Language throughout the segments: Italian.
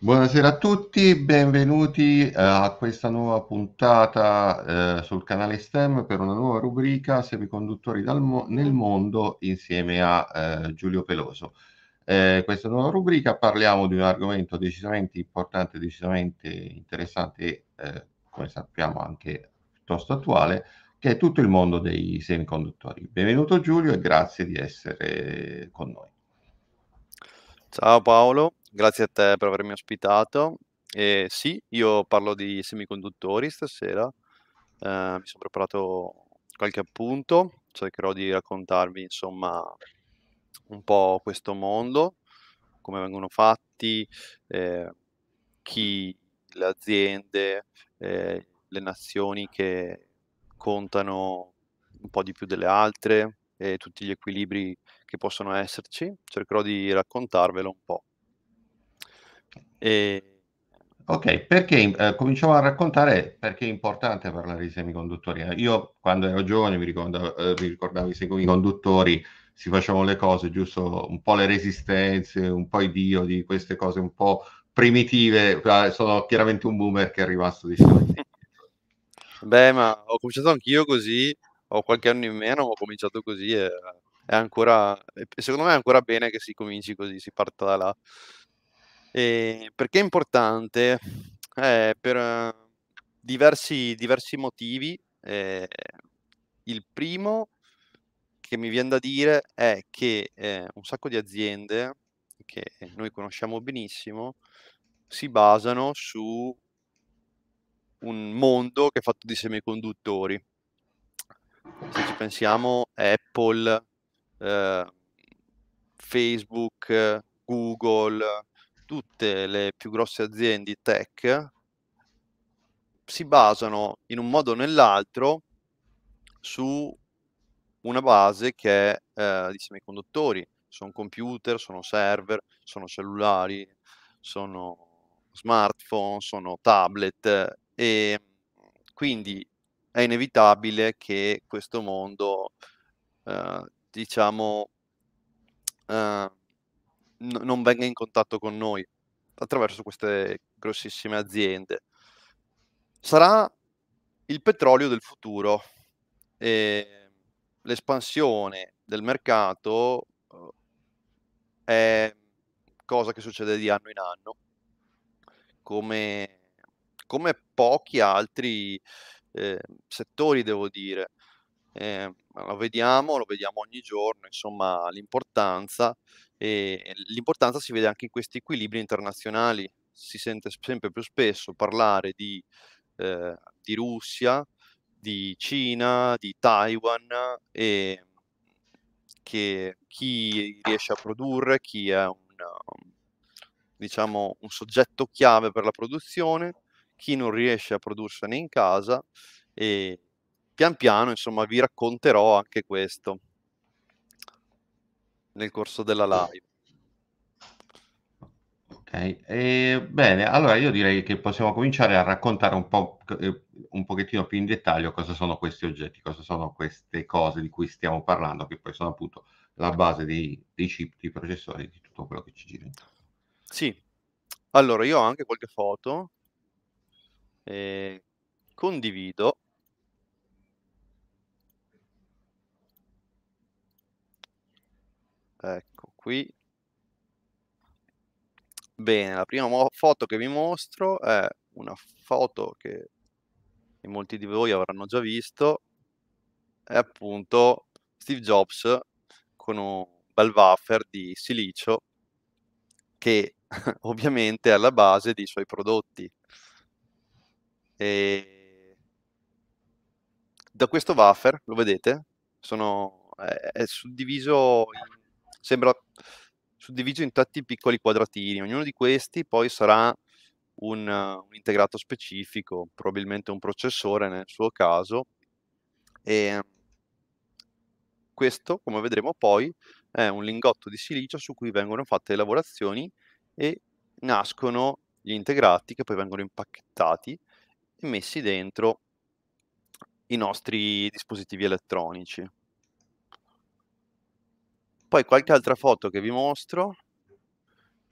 Buonasera a tutti, benvenuti eh, a questa nuova puntata eh, sul canale STEM per una nuova rubrica Semiconduttori mo- nel mondo insieme a eh, Giulio Peloso. Eh, questa nuova rubrica parliamo di un argomento decisamente importante, decisamente interessante, eh, come sappiamo anche piuttosto attuale, che è tutto il mondo dei semiconduttori. Benvenuto Giulio e grazie di essere con noi. Ciao Paolo, grazie a te per avermi ospitato. E sì, io parlo di semiconduttori stasera. Eh, mi sono preparato qualche appunto, cercherò di raccontarvi insomma un po' questo mondo, come vengono fatti, eh, chi, le aziende, eh, le nazioni che contano un po' di più delle altre, e tutti gli equilibri che possono esserci, cercherò di raccontarvelo un po'. E... Ok, perché eh, cominciamo a raccontare perché è importante parlare di semiconduttori. Eh. Io quando ero giovane mi ricordavo, eh, mi ricordavo i semiconduttori, si facevano le cose, giusto? Un po' le resistenze, un po' i diodi, queste cose un po' primitive. Ah, sono chiaramente un boomer che è rimasto di solito. Beh, ma ho cominciato anch'io così, ho qualche anno in meno, ho cominciato così e è ancora, secondo me è ancora bene che si cominci così, si parta da là. E perché è importante? Eh, per diversi, diversi motivi. Eh, il primo che mi viene da dire è che eh, un sacco di aziende che noi conosciamo benissimo si basano su un mondo che è fatto di semiconduttori. Se ci pensiamo, Apple, eh, Facebook, Google, tutte le più grosse aziende tech si basano in un modo o nell'altro su una base che è eh, di semiconduttori, sono computer, sono server, sono cellulari, sono smartphone, sono tablet e quindi è inevitabile che questo mondo eh, diciamo, eh, n- non venga in contatto con noi attraverso queste grossissime aziende. Sarà il petrolio del futuro e l'espansione del mercato eh, è cosa che succede di anno in anno, come, come pochi altri eh, settori, devo dire eh, lo vediamo, lo vediamo ogni giorno, insomma l'importanza e, e l'importanza si vede anche in questi equilibri internazionali, si sente sempre più spesso parlare di, eh, di Russia, di Cina, di Taiwan e ehm, che chi riesce a produrre, chi è un, diciamo, un soggetto chiave per la produzione, chi non riesce a prodursene in casa e pian piano, insomma, vi racconterò anche questo nel corso della live. Ok, eh, bene, allora io direi che possiamo cominciare a raccontare un, po', eh, un pochettino più in dettaglio cosa sono questi oggetti, cosa sono queste cose di cui stiamo parlando, che poi sono appunto la base dei, dei chip, dei processori, di tutto quello che ci gira Sì, allora io ho anche qualche foto, eh, condivido ecco qui. Bene, la prima foto che vi mostro è una foto che molti di voi avranno già visto, è appunto Steve Jobs con un bel wafer di silicio che ovviamente è alla base dei suoi prodotti. E da questo wafer, lo vedete, sono, è, è, suddiviso sembra suddiviso in tanti piccoli quadratini, ognuno di questi poi sarà un, un integrato specifico, probabilmente un processore nel suo caso, e questo, come vedremo poi, è un lingotto di silicio su cui vengono fatte le lavorazioni e nascono gli integrati che poi vengono impacchettati e messi dentro i nostri dispositivi elettronici. Poi qualche altra foto che vi mostro.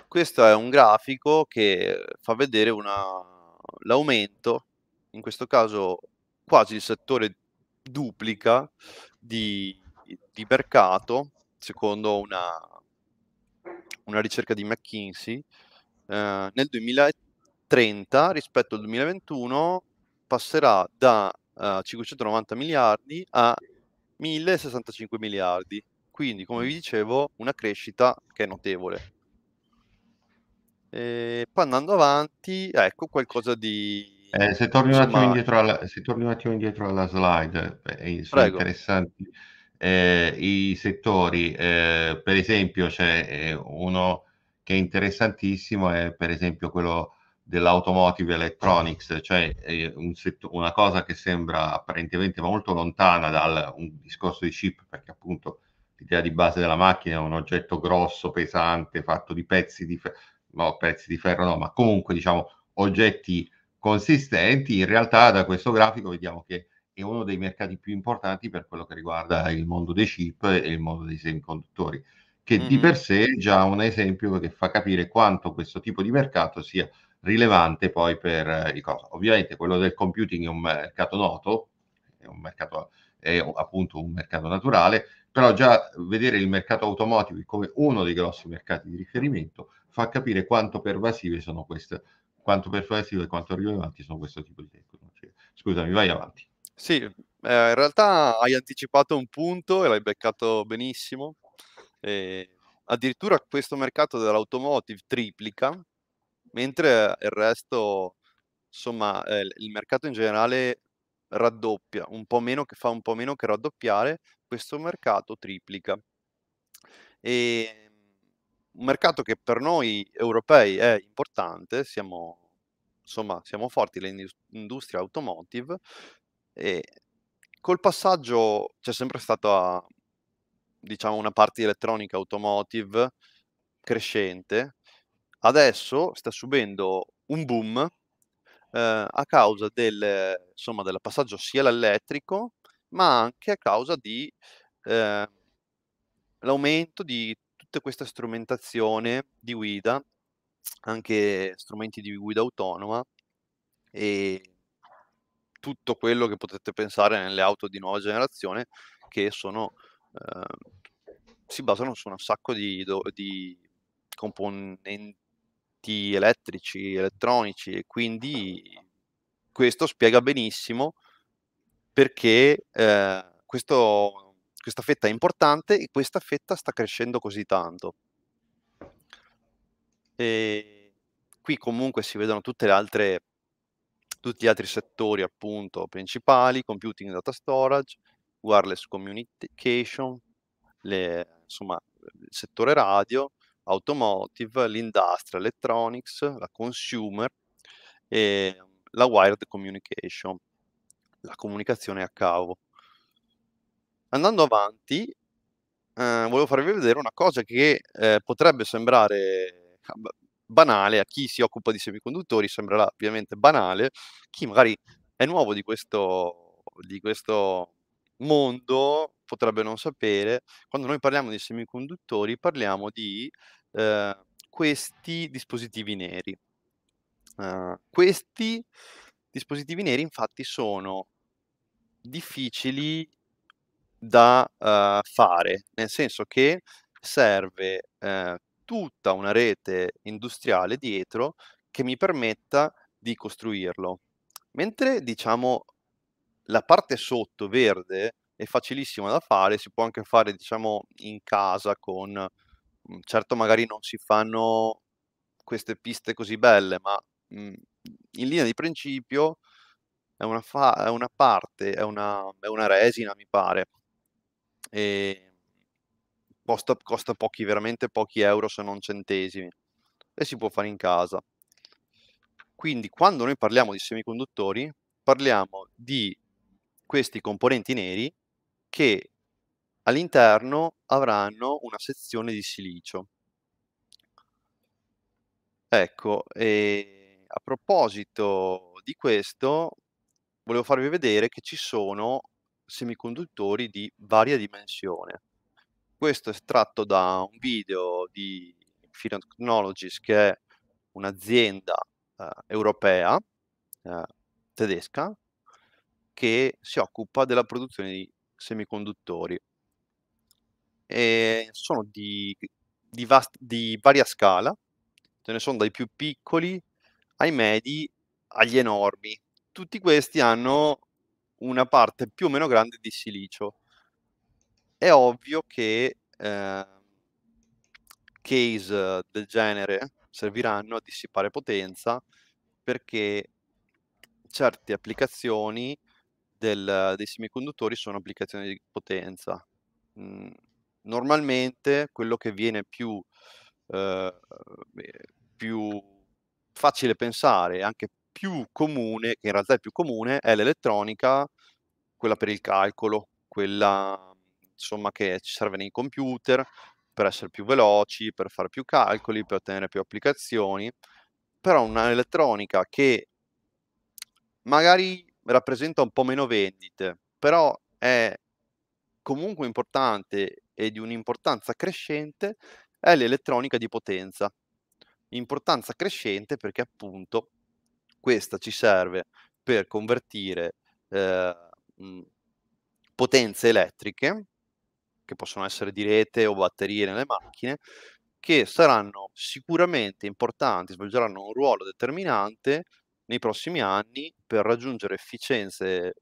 Questo è un grafico che fa vedere una, l'aumento, in questo caso quasi il settore duplica di, di mercato, secondo una, una, ricerca di McKinsey, eh, nel 2030 rispetto al 2021 passerà da eh, 590 miliardi a 1065 miliardi quindi, come vi dicevo, una crescita che è notevole. E ehm, poi andando avanti, ecco qualcosa di... Eh, se, torni alla, se, torni un attimo indietro alla slide, eh, eh sono Prego. interessanti eh, i settori. Eh, per esempio, c'è eh, uno che è interessantissimo, è per esempio quello dell'automotive electronics, cioè un setto- una cosa che sembra apparentemente molto lontana dal discorso di chip, perché appunto l'idea di base della macchina è un oggetto grosso, pesante, fatto di pezzi di ferro, no, pezzi di ferro no, ma comunque diciamo oggetti consistenti, in realtà da questo grafico vediamo che è uno dei mercati più importanti per quello che riguarda il mondo dei chip e il mondo dei semiconduttori, che mm-hmm. di per sé è già un esempio che fa capire quanto questo tipo di mercato sia rilevante poi per eh, il Ovviamente quello del computing è un mercato noto, è un mercato è appunto un mercato naturale, però già vedere il mercato automotive come uno dei grossi mercati di riferimento fa capire quanto pervasive sono queste, quanto pervasive e quanto rilevanti sono questo tipo di tecnologie. Scusami, vai avanti. Sì, eh, in realtà hai anticipato un punto e l'hai beccato benissimo. Eh, addirittura questo mercato dell'automotive triplica, mentre il resto, insomma, eh, il mercato in generale raddoppia, un po' meno che fa un po' meno che raddoppiare, questo mercato triplica. E ehm, un mercato che per noi europei è importante, siamo, insomma, siamo forti nell'industria automotive e col passaggio c'è sempre stata diciamo, una parte di elettronica automotive crescente, adesso sta subendo un boom eh, a causa del, insomma, del passaggio sia all'elettrico ma anche a causa di eh, l'aumento di tutta questa strumentazione di guida, anche strumenti di guida autonoma e tutto quello che potete pensare nelle auto di nuova generazione che sono, eh, si basano su un sacco di, di componenti elettrici, elettronici e quindi questo spiega benissimo perché eh, questo, questa fetta è importante e questa fetta sta crescendo così tanto. E qui comunque si vedono altre, tutti gli altri settori appunto principali, computing data storage, wireless communication, le, insomma, il settore radio, automotive, l'industria electronics, la consumer e la wired communication la comunicazione a cavo. Andando avanti, eh, volevo farvi vedere una cosa che eh, potrebbe sembrare ah, banale a chi si occupa di semiconduttori, sembrerà ovviamente banale, chi magari è nuovo di questo, di questo mondo potrebbe non sapere, quando noi parliamo di semiconduttori parliamo di eh, questi dispositivi neri. Uh, questi dispositivi neri infatti sono difficili da uh, fare, nel senso che serve uh, tutta una rete industriale dietro che mi permetta di costruirlo. Mentre diciamo la parte sotto verde è facilissima da fare, si può anche fare diciamo in casa con mm, certo magari non si fanno queste piste così belle, ma mh, mm, in linea di principio è una, fa- è una parte, è una, è una, resina, mi pare. E costa, costa pochi, veramente pochi euro se non centesimi. E si può fare in casa. Quindi quando noi parliamo di semiconduttori, parliamo di questi componenti neri che all'interno avranno una sezione di silicio. Ecco, a proposito di questo, volevo farvi vedere che ci sono semiconduttori di varia dimensione. Questo è estratto da un video di Infinite Technologies, che è un'azienda eh, europea, eh, tedesca, che si occupa della produzione di semiconduttori. E sono di, di, vast- di varia scala, ce ne sono dai più piccoli ai medi agli enormi, tutti questi hanno una parte più o meno grande di silicio. È ovvio che eh, case del genere serviranno a dissipare potenza perché certe applicazioni del, dei semiconduttori sono applicazioni di potenza. Mm, normalmente quello che viene più, eh, più facile pensare, anche più comune, che in realtà è più comune, è l'elettronica, quella per il calcolo, quella insomma che ci serve nei computer per essere più veloci, per fare più calcoli, per ottenere più applicazioni, però un'elettronica che magari rappresenta un po' meno vendite, però è comunque importante e di un'importanza crescente è l'elettronica di potenza. Importanza crescente perché appunto questa ci serve per convertire eh, potenze elettriche, che possono essere di rete o batterie nelle macchine, che saranno sicuramente importanti, svolgeranno un ruolo determinante nei prossimi anni per raggiungere efficienze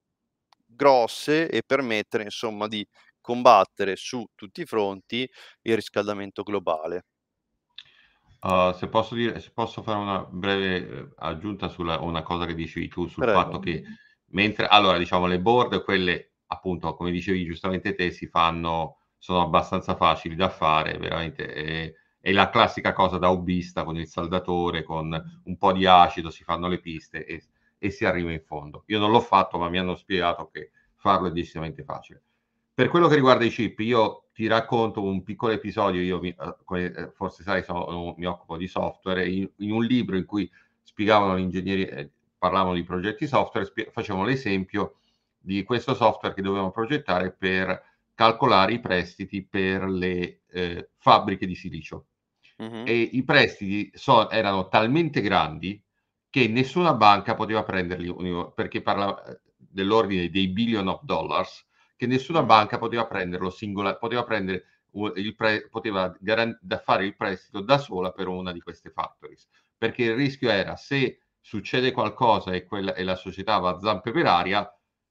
grosse e permettere insomma di combattere su tutti i fronti il riscaldamento globale. Eh, se, posso dire, se posso fare una breve eh, aggiunta su una cosa che dicevi tu sul Prego. fatto che mentre allora diciamo le board quelle appunto come dicevi giustamente te si fanno sono abbastanza facili da fare veramente è, è la classica cosa da hobbista con il saldatore con un po' di acido si fanno le piste e, e si arriva in fondo io non l'ho fatto ma mi hanno spiegato che farlo è decisamente facile per quello che riguarda i chip, io ti racconto un piccolo episodio, io mi, eh, come eh, forse sai sono, eh, mi occupo di software, in, in, un libro in cui spiegavano gli ingegneri, eh, parlavano di progetti software, spie- facevano l'esempio di questo software che dovevano progettare per calcolare i prestiti per le eh, fabbriche di silicio. Mm-hmm. E i prestiti so, erano talmente grandi che nessuna banca poteva prenderli, perché parlava dell'ordine dei billion of dollars, che nessuna banca poteva prenderlo singola, poteva, prendere il pre, poteva garan- fare il prestito da sola per una di queste factories, perché il rischio era se succede qualcosa e, quella, e la società va a zampe per aria,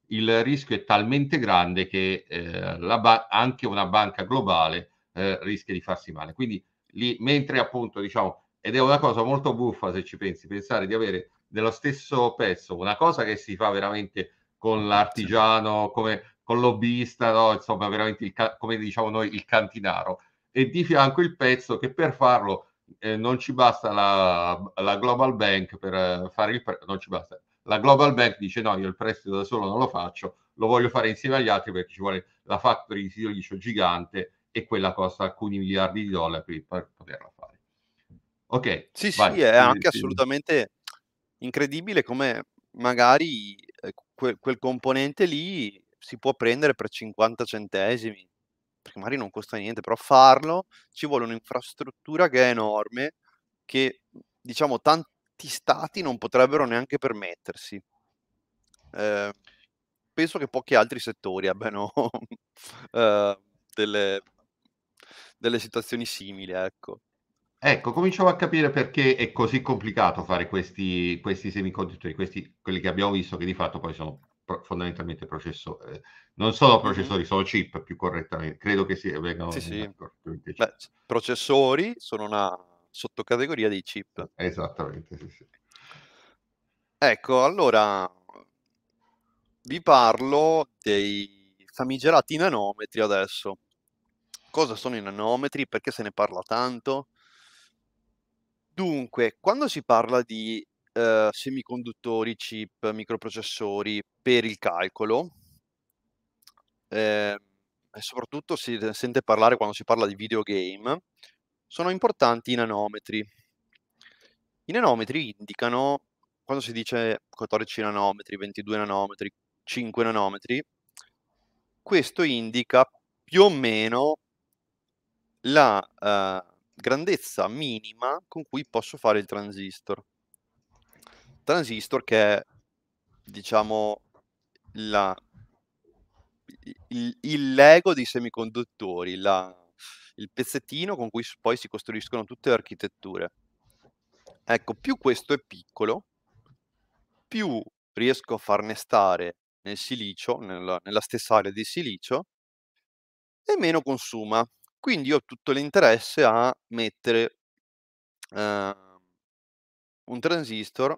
il rischio è talmente grande che eh, ba- anche una banca globale eh, rischia di farsi male. Quindi lì, mentre appunto diciamo, ed è una cosa molto buffa se ci pensi, pensare di avere nello stesso pezzo una cosa che si fa veramente con l'artigiano, come con lobbista, no? insomma veramente il, come diciamo noi il cantinaro. E di fianco il pezzo che per farlo eh, non ci basta la, la Global Bank per eh, fare il pre- non ci basta. La Global Bank dice no, io il prestito da solo non lo faccio, lo voglio fare insieme agli altri perché ci vuole la factory di silicio gigante e quella costa alcuni miliardi di dollari per poterla fare. Ok. Sì, vai. sì, è anche sì. assolutamente incredibile come magari eh, quel, quel componente lì si può prendere per 50 centesimi, perché magari non costa niente, però farlo ci vuole un'infrastruttura che è enorme, che diciamo tanti stati non potrebbero neanche permettersi. Eh, penso che pochi altri settori abbiano eh, delle, delle, situazioni simili, ecco. Ecco, cominciamo a capire perché è così complicato fare questi, questi semiconduttori, questi, quelli che abbiamo visto che di fatto poi sono fondamentalmente processo, eh, non solo processori, sono chip più correttamente, credo che si eh, vengano sì, sì. Beh, processori sono una sottocategoria dei chip. Eh, esattamente, sì, sì. Ecco, allora vi parlo dei famigerati nanometri adesso. Cosa sono i nanometri? Perché se ne parla tanto? Dunque, quando si parla di eh, semiconduttori, chip, microprocessori per il calcolo. Eh, e soprattutto si sente parlare quando si parla di videogame, sono importanti i nanometri. I nanometri indicano, quando si dice 14 nanometri, 22 nanometri, 5 nanometri, questo indica più o meno la uh, grandezza minima con cui posso fare il transistor. Transistor che è, diciamo, la, il, il, Lego dei semiconduttori, la, il pezzettino con cui poi si costruiscono tutte le architetture. Ecco, più questo è piccolo, più riesco a farne stare nel silicio, nella, nella stessa area di silicio, e meno consuma. Quindi ho tutto l'interesse a mettere eh, un transistor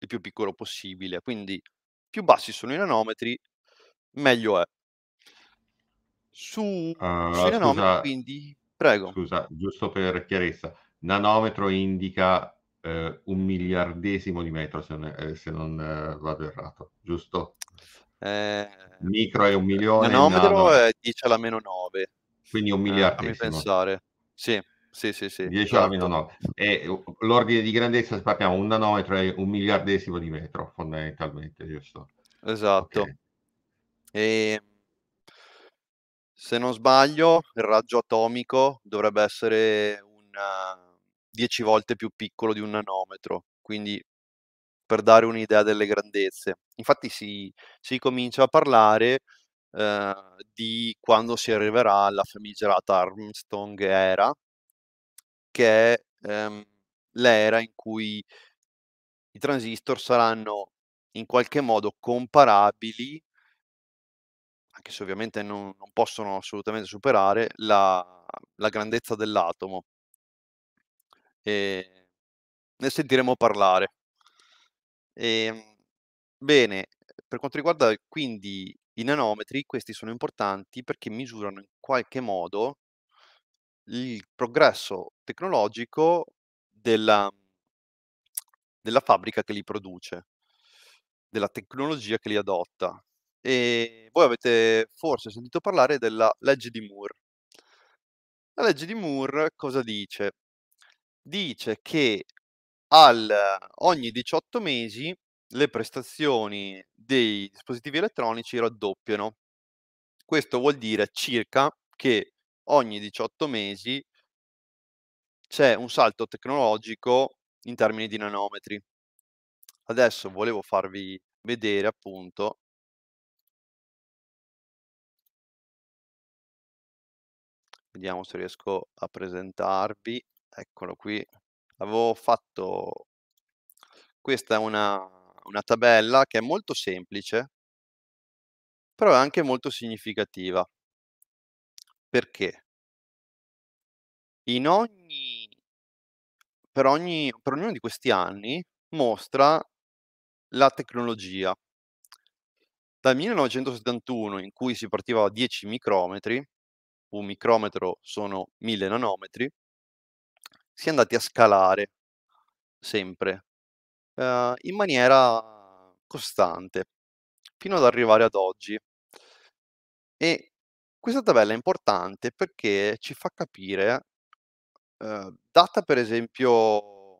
il più piccolo possibile. Quindi più bassi sono i nanometri, meglio è. Su, uh, ah, sui nanometri, scusa, quindi, prego. Scusa, giusto per chiarezza, nanometro indica eh, un miliardesimo di metro, se non, eh, se non eh, vado errato, giusto? Eh, Micro è un eh, milione. Nanometro nano... è 10 alla meno 9. Quindi un eh, miliardesimo. Eh, pensare. Sì. Sì, sì, sì. 10 alla meno 9. E l'ordine di grandezza, se parliamo, un nanometro è un miliardesimo di metro, fondamentalmente, giusto? Esatto. Okay. Ehm, e se non sbaglio, il raggio atomico dovrebbe essere una... 10 volte più piccolo di un nanometro, quindi per dare un'idea delle grandezze. Infatti si, si comincia a parlare eh, di quando si arriverà alla famigerata Armstrong era, che è ehm, l'era in cui i transistor saranno in qualche modo comparabili, anche se ovviamente non, non possono assolutamente superare la, la grandezza dell'atomo. E ne sentiremo parlare. E, ehm, bene, per quanto riguarda quindi i nanometri, questi sono importanti perché misurano in qualche modo il progresso tecnologico della della fabbrica che li produce, della tecnologia che li adotta. E voi avete forse sentito parlare della legge di Moore. La legge di Moore cosa dice? Dice che al, ogni 18 mesi le prestazioni dei dispositivi elettronici raddoppiano. Questo vuol dire circa che ogni 18 mesi c'è un salto tecnologico in termini di nanometri. Adesso volevo farvi vedere appunto vediamo se riesco a presentarvi eccolo qui avevo fatto questa è una, una, tabella che è molto semplice però è anche molto significativa perché? In ogni per ogni per ognuno di questi anni mostra la tecnologia. Dal 1971, in cui si partiva a 10 micrometri, un micrometro sono 1000 nanometri, si è andati a scalare sempre eh, in maniera costante fino ad arrivare ad oggi. E questa tabella è importante perché ci fa capire, eh, data per esempio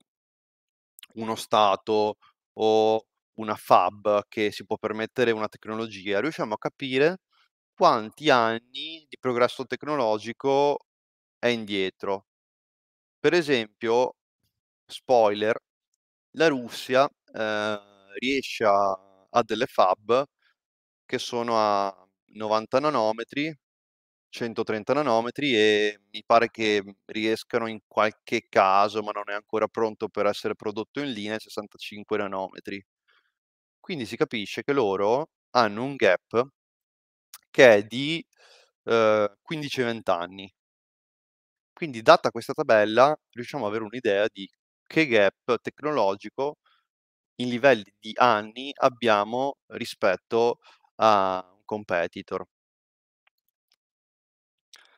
uno stato o una fab che si può permettere una tecnologia, riusciamo a capire quanti anni di progresso tecnologico è indietro. Per esempio, spoiler, la Russia eh, riesce a, a delle fab che sono a 90 nanometri, 130 nanometri e mi pare che mhmm, riescano in qualche caso, ma non è ancora pronto per essere prodotto in linea, 65 nanometri. Quindi si capisce che loro hanno un gap che è di eh, 15-20 anni. Quindi data questa tabella riusciamo ad avere un'idea di che gap tecnologico in livelli di anni abbiamo rispetto a un competitor.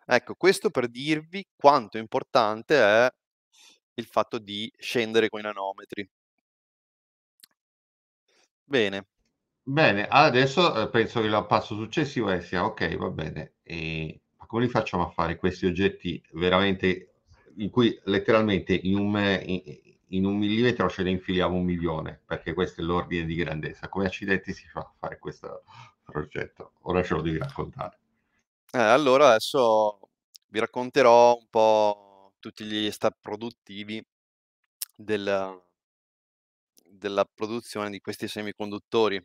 Ecco, questo per dirvi quanto importante è il fatto di scendere con i nanometri. Bene. Bene, adesso eh, penso che il passo successivo è sia ok, va bene. E, ma come li facciamo a fare questi oggetti veramente in cui letteralmente in un, in, in un millimetro ce ne infiliamo un milione? Perché questo è l'ordine di grandezza. Come accidenti si fa a fare questo progetto? Ora ce lo devi raccontare. Eh, allora adesso vi racconterò un po' tutti gli step produttivi della, della produzione di questi semiconduttori.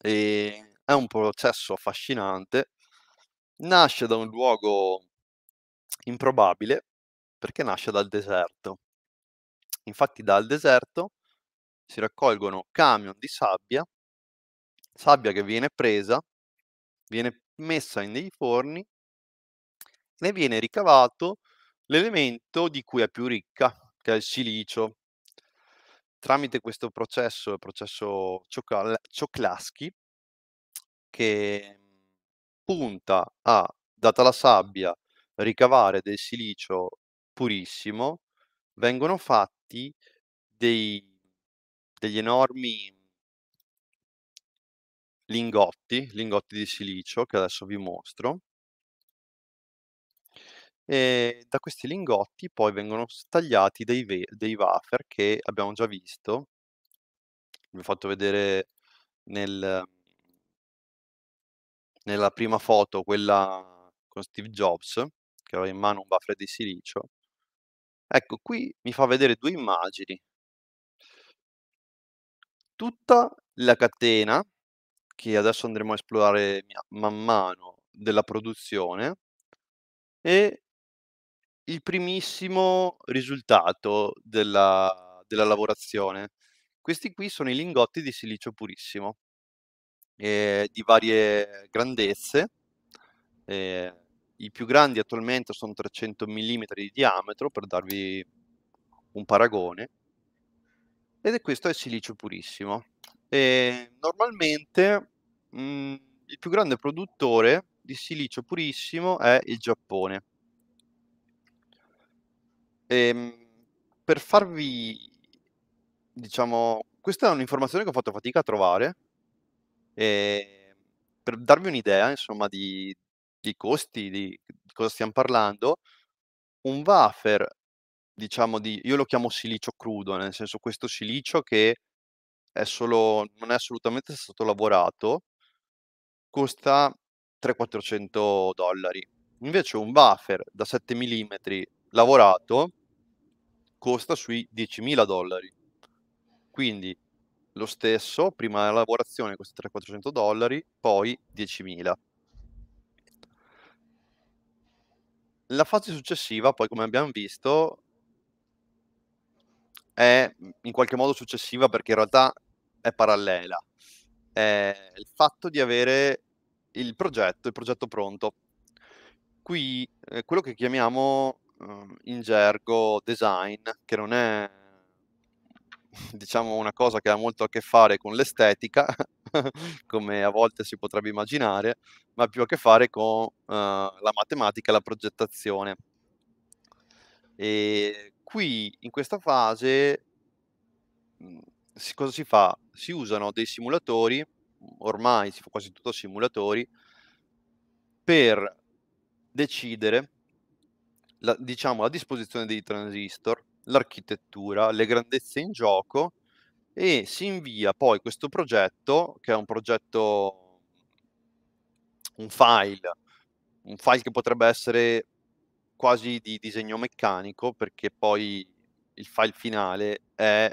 E è un processo affascinante, nasce da un luogo improbabile perché nasce dal deserto. Infatti dal deserto si raccolgono camion di sabbia, sabbia che viene presa, viene messa in dei forni, ne viene ricavato l'elemento di cui è più ricca, che è il silicio. Tramite questo processo, il processo Cioclaschi, che punta a, data la sabbia, ricavare del silicio purissimo, vengono fatti dei, degli enormi lingotti, lingotti di silicio che adesso vi mostro. E da questi lingotti poi vengono tagliati dei, dei wafer che abbiamo già visto, vi ho fatto vedere nel, nella prima foto, quella con Steve Jobs, che aveva in mano un wafer di silicio. Ecco, qui mi fa vedere due immagini. Tutta la catena che adesso andremo a esplorare man mano della produzione e il primissimo risultato della, della lavorazione. Questi qui sono i lingotti di silicio purissimo eh, di varie grandezze. Eh, I più grandi attualmente sono 300 mm di diametro per darvi un paragone ed è questo è silicio purissimo. E ehm, normalmente mh, mhmm, il più grande produttore di silicio purissimo è il Giappone. E, ehm, per farvi, diciamo, questa è un'informazione che ho fatto fatica a trovare, e, ehm, per darvi un'idea, insomma, di, di costi, di, di cosa stiamo parlando, un wafer, diciamo, di, io lo chiamo silicio crudo, nel senso questo silicio che è solo, non è assolutamente stato lavorato, costa 300-400 dollari. Invece un buffer da 7 mm lavorato costa sui 10.000 dollari. Quindi lo stesso, prima la lavorazione costa 300-400 dollari, poi 10.000. La fase successiva, poi come abbiamo visto, è mhmm, in qualche modo successiva perché in realtà è parallela. È il fatto di avere il progetto, il progetto pronto. Qui eh, quello che chiamiamo eh, in gergo design, che non è diciamo una cosa che ha molto a che fare con l'estetica, come a volte si potrebbe immaginare, ma più a che fare con eh, la matematica e la progettazione. E qui in questa fase si- cosa si fa? Si usano dei simulatori, mhmm, ormai si fa quasi tutto simulatori, per decidere la, diciamo, la disposizione dei transistor, l'architettura, le grandezze in gioco e si invia poi questo progetto, che è un progetto, un file, un file che potrebbe essere quasi di disegno meccanico, perché poi il file finale è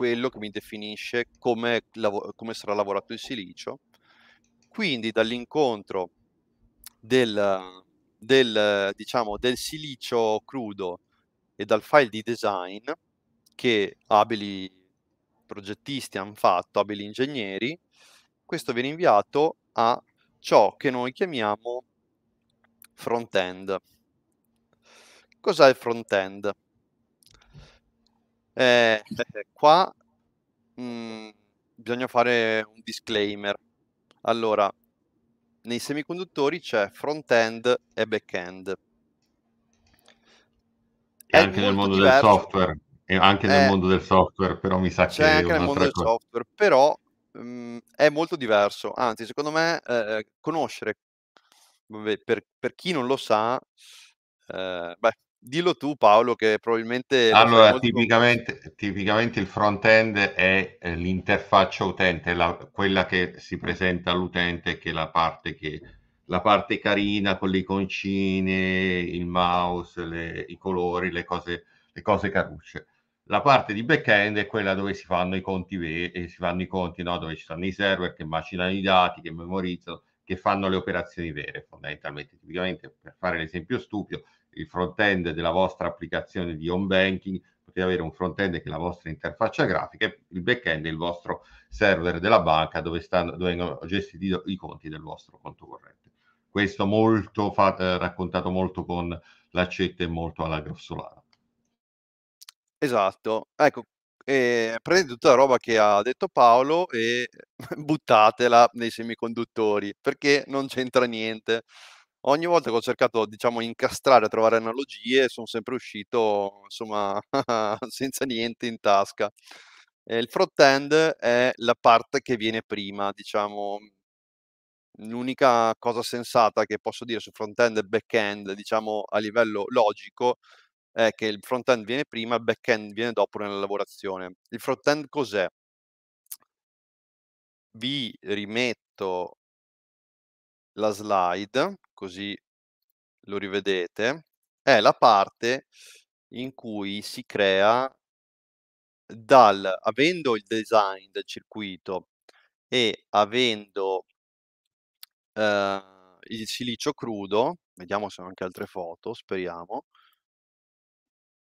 quello che mi definisce come, lav- come sarà lavorato il silicio. Quindi dall'incontro del, del, diciamo, del silicio crudo e dal file di design che abili progettisti hanno fatto, abili ingegneri, questo viene inviato a ciò che noi chiamiamo front-end. Cos'è il front-end? Eh, qua mh, mm, bisogna fare un disclaimer. Allora, nei semiconduttori c'è front-end e back-end. E anche nel mondo diverso. del software. E anche nel eh, mondo del software, però mi sa c'è che... C'è anche nel mondo cosa. del software, però mh, mm, è molto diverso. Anzi, secondo me, eh, conoscere, vabbè, per, per, chi non lo sa, eh, beh, dillo tu Paolo che probabilmente... Allora, tipicamente, molto... tipicamente, il front-end è eh, l'interfaccia utente, la, quella che si presenta all'utente, che è la parte, che, la parte carina con le iconcine, il mouse, le, i colori, le cose, le cose carucce. La parte di back-end è quella dove si fanno i conti, ve- eh, si fanno i conti no? dove ci sono i server che macinano i dati, che memorizzano, che fanno le operazioni vere, fondamentalmente. Tipicamente, per fare l'esempio stupido, il front-end della vostra applicazione di home banking, potete avere un front-end che è la vostra interfaccia grafica e il back-end è il vostro server della banca dove, stanno, dove vengono gestiti i conti del vostro conto corrente. Questo molto fa, eh, raccontato molto con l'accetta e molto alla grossolana. Esatto, ecco, eh, prendete tutta la roba che ha detto Paolo e buttatela nei semiconduttori perché non c'entra niente ogni volta che ho cercato, diciamo, incastrare, trovare analogie, sono sempre uscito, insomma, senza niente in tasca. Eh, il front-end è la parte che viene prima, diciamo, l'unica cosa sensata che posso dire su front-end e back-end, diciamo, a livello logico, è che il front-end viene prima, il back-end viene dopo nella lavorazione. Il front-end cos'è? Vi rimetto la slide così lo rivedete, è la parte in cui si crea dal, avendo il design del circuito e avendo eh, il silicio crudo, vediamo se ho anche altre foto, speriamo,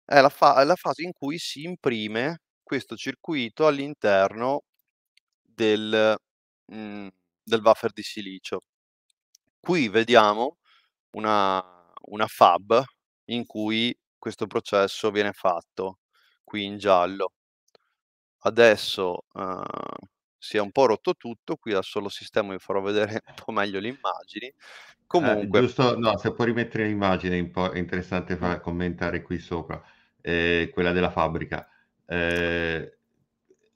è la, fa- la fase in cui si imprime questo circuito all'interno del, mm, del buffer di silicio. Qui vediamo una, una fab in cui questo processo viene fatto, qui in giallo. Adesso eh, si è un po' rotto tutto, qui adesso solo sistema vi farò vedere un po' meglio le immagini. Eh, Comunque... Eh, giusto, no, se puoi rimettere l'immagine, è interessante fa- commentare qui sopra, eh, quella della fabbrica. Eh,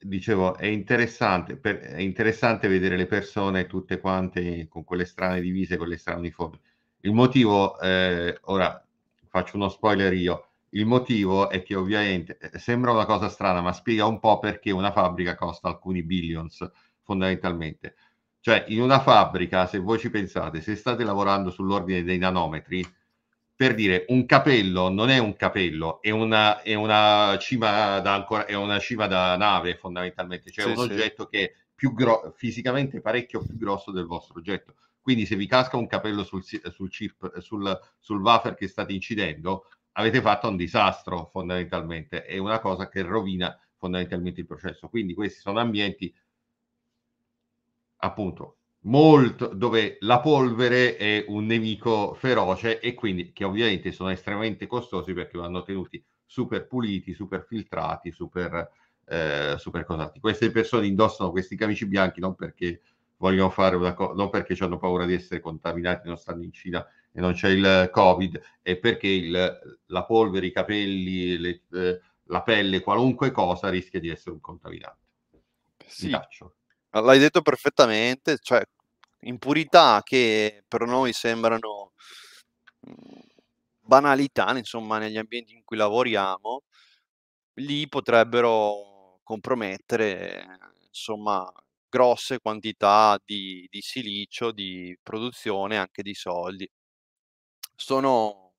dicevo, è interessante, per, è interessante vedere le persone tutte quante con quelle strane divise, con le strane uniformi. Il motivo, eh, ora faccio uno spoiler io, il motivo è che ovviamente eh, sembra una cosa strana, ma spiega un po' perché una fabbrica costa alcuni billions fondamentalmente. Cioè, in una fabbrica, se voi ci pensate, se state lavorando sull'ordine dei nanometri, per dire un capello non è un capello, è una, è una cima, da ancora, è una cima da nave fondamentalmente, cioè sì, un oggetto che è più gro- fisicamente parecchio più grosso del vostro oggetto. Quindi se vi casca un capello sul, sul chip, sul, sul wafer che state incidendo, avete fatto un disastro fondamentalmente, è una cosa che rovina fondamentalmente il processo. Quindi questi sono ambienti appunto molto, dove la polvere è un nemico feroce e quindi che ovviamente sono estremamente costosi perché vanno tenuti super puliti, super filtrati, super, eh, super cosati. Queste persone indossano questi camici bianchi non perché vogliono fare una cosa, non perché hanno paura di essere contaminati, non stanno in Cina e non c'è il Covid, è perché il, la polvere, i capelli, le, eh, la pelle, qualunque cosa rischia di essere un contaminante. Sì. L'hai detto perfettamente, cioè impurità che per noi sembrano mhmm, banalità, insomma, negli ambienti in cui lavoriamo, lì potrebbero compromettere, insomma, grosse quantità di, di silicio, di produzione, anche di soldi. Sono,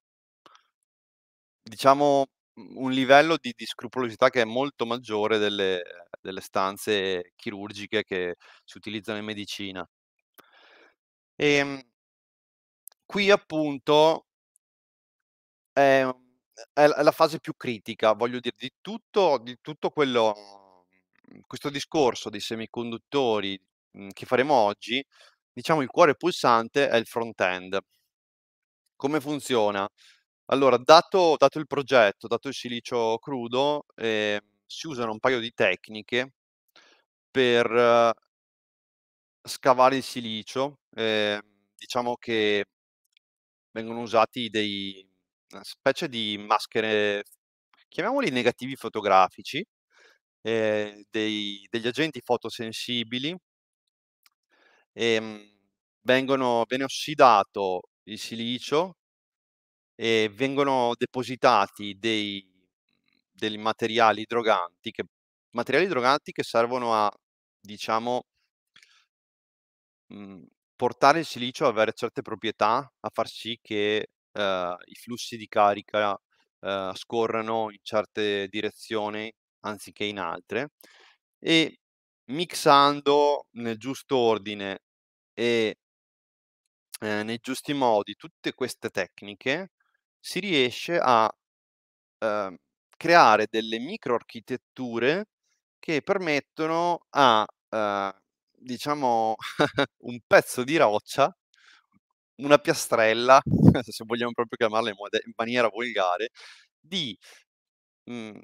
diciamo, mhmm, un livello di, di scrupolosità che è molto maggiore delle, delle stanze chirurgiche che si utilizzano in medicina. E, ehm, qui appunto ehm, è, è, la fase più critica, voglio dire, di tutto, di tutto quello, mhmm, questo discorso dei semiconduttori mhmm, che faremo oggi, diciamo il cuore pulsante è il front-end. Come funziona? Allora, dato, dato il progetto, dato il silicio crudo, eh, si usano un paio di tecniche per scavare il silicio, eh, diciamo che vengono usati dei una specie di maschere, chiamiamoli negativi fotografici, eh, dei, degli agenti fotosensibili. E, ehm, vengono, viene ossidato il silicio e vengono depositati dei, dei materiali idroganti che, materiali idroganti che servono a diciamo Mhmm, portare il silicio a avere certe proprietà, a far sì che, ehm, i flussi di carica, ehm, scorrano in certe direzioni anziché in altre e mixando nel giusto ordine e ehm, nei giusti modi tutte queste tecniche, si riesce a, ehm, creare delle microarchitetture che permettono a, ehm diciamo, un pezzo di roccia, una piastrella, se vogliamo proprio chiamarla in, maniera volgare, di mh, mm,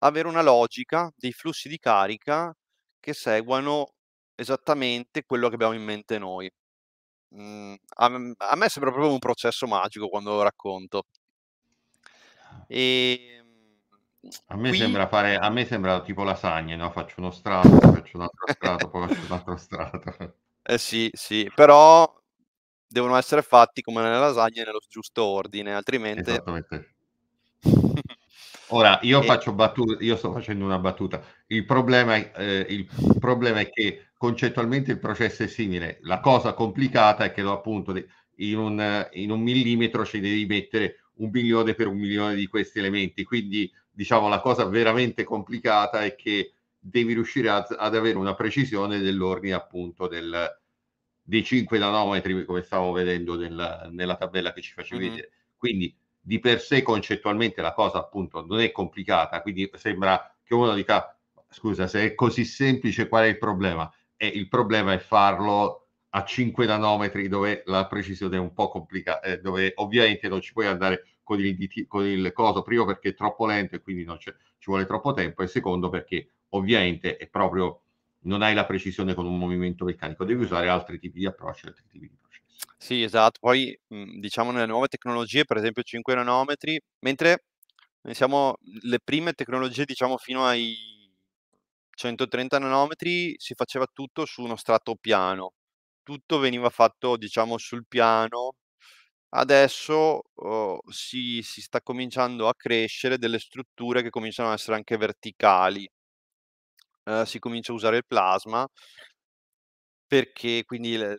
avere una logica dei flussi di carica che seguano esattamente quello che abbiamo in mente noi. Mm, a, a, me sembra proprio un processo magico quando lo racconto. E a me, qui... sembra fare, a me sembra tipo lasagne, no? Faccio uno strato, faccio un altro strato, poi faccio un altro strato. Eh sì, sì, però devono essere fatti come nelle lasagne nello giusto ordine, altrimenti... Esattamente. Ora, io, e... faccio battute, io sto facendo una battuta. Il problema, è, eh, il problema è che concettualmente il processo è simile. La cosa complicata è che appunto in un, in un millimetro ci devi mettere un milione per un milione di questi elementi. Quindi diciamo, la cosa veramente complicata è che devi riuscire a, ad avere una precisione dell'ordine appunto del, dei 5 nanometri, come stavamo vedendo nella, nella tabella che ci facevi mhm. vedere. Mm-hmm. Quindi di per sé concettualmente la cosa appunto non è complicata, quindi sembra che uno dica scusa, se è così semplice qual è il problema? E il problema è farlo a 5 nanometri dove la precisione è un po' complicata, eh, dove ovviamente non ci puoi andare con il, con il coso, primo perché è troppo lento e quindi ci vuole troppo tempo e secondo perché ovviamente è proprio non hai la precisione con un movimento meccanico, devi usare altri tipi di approcci, altri tipi di processi. Sì, esatto. Poi diciamo nelle nuove tecnologie, per esempio 5 nanometri, mentre siamo le prime tecnologie, diciamo fino ai 130 nanometri, si faceva tutto su uno strato piano. Tutto veniva fatto, diciamo, sul piano adesso oh, si, si, sta cominciando a crescere delle strutture che cominciano a essere anche verticali. Eh, si comincia a usare il plasma perché quindi le,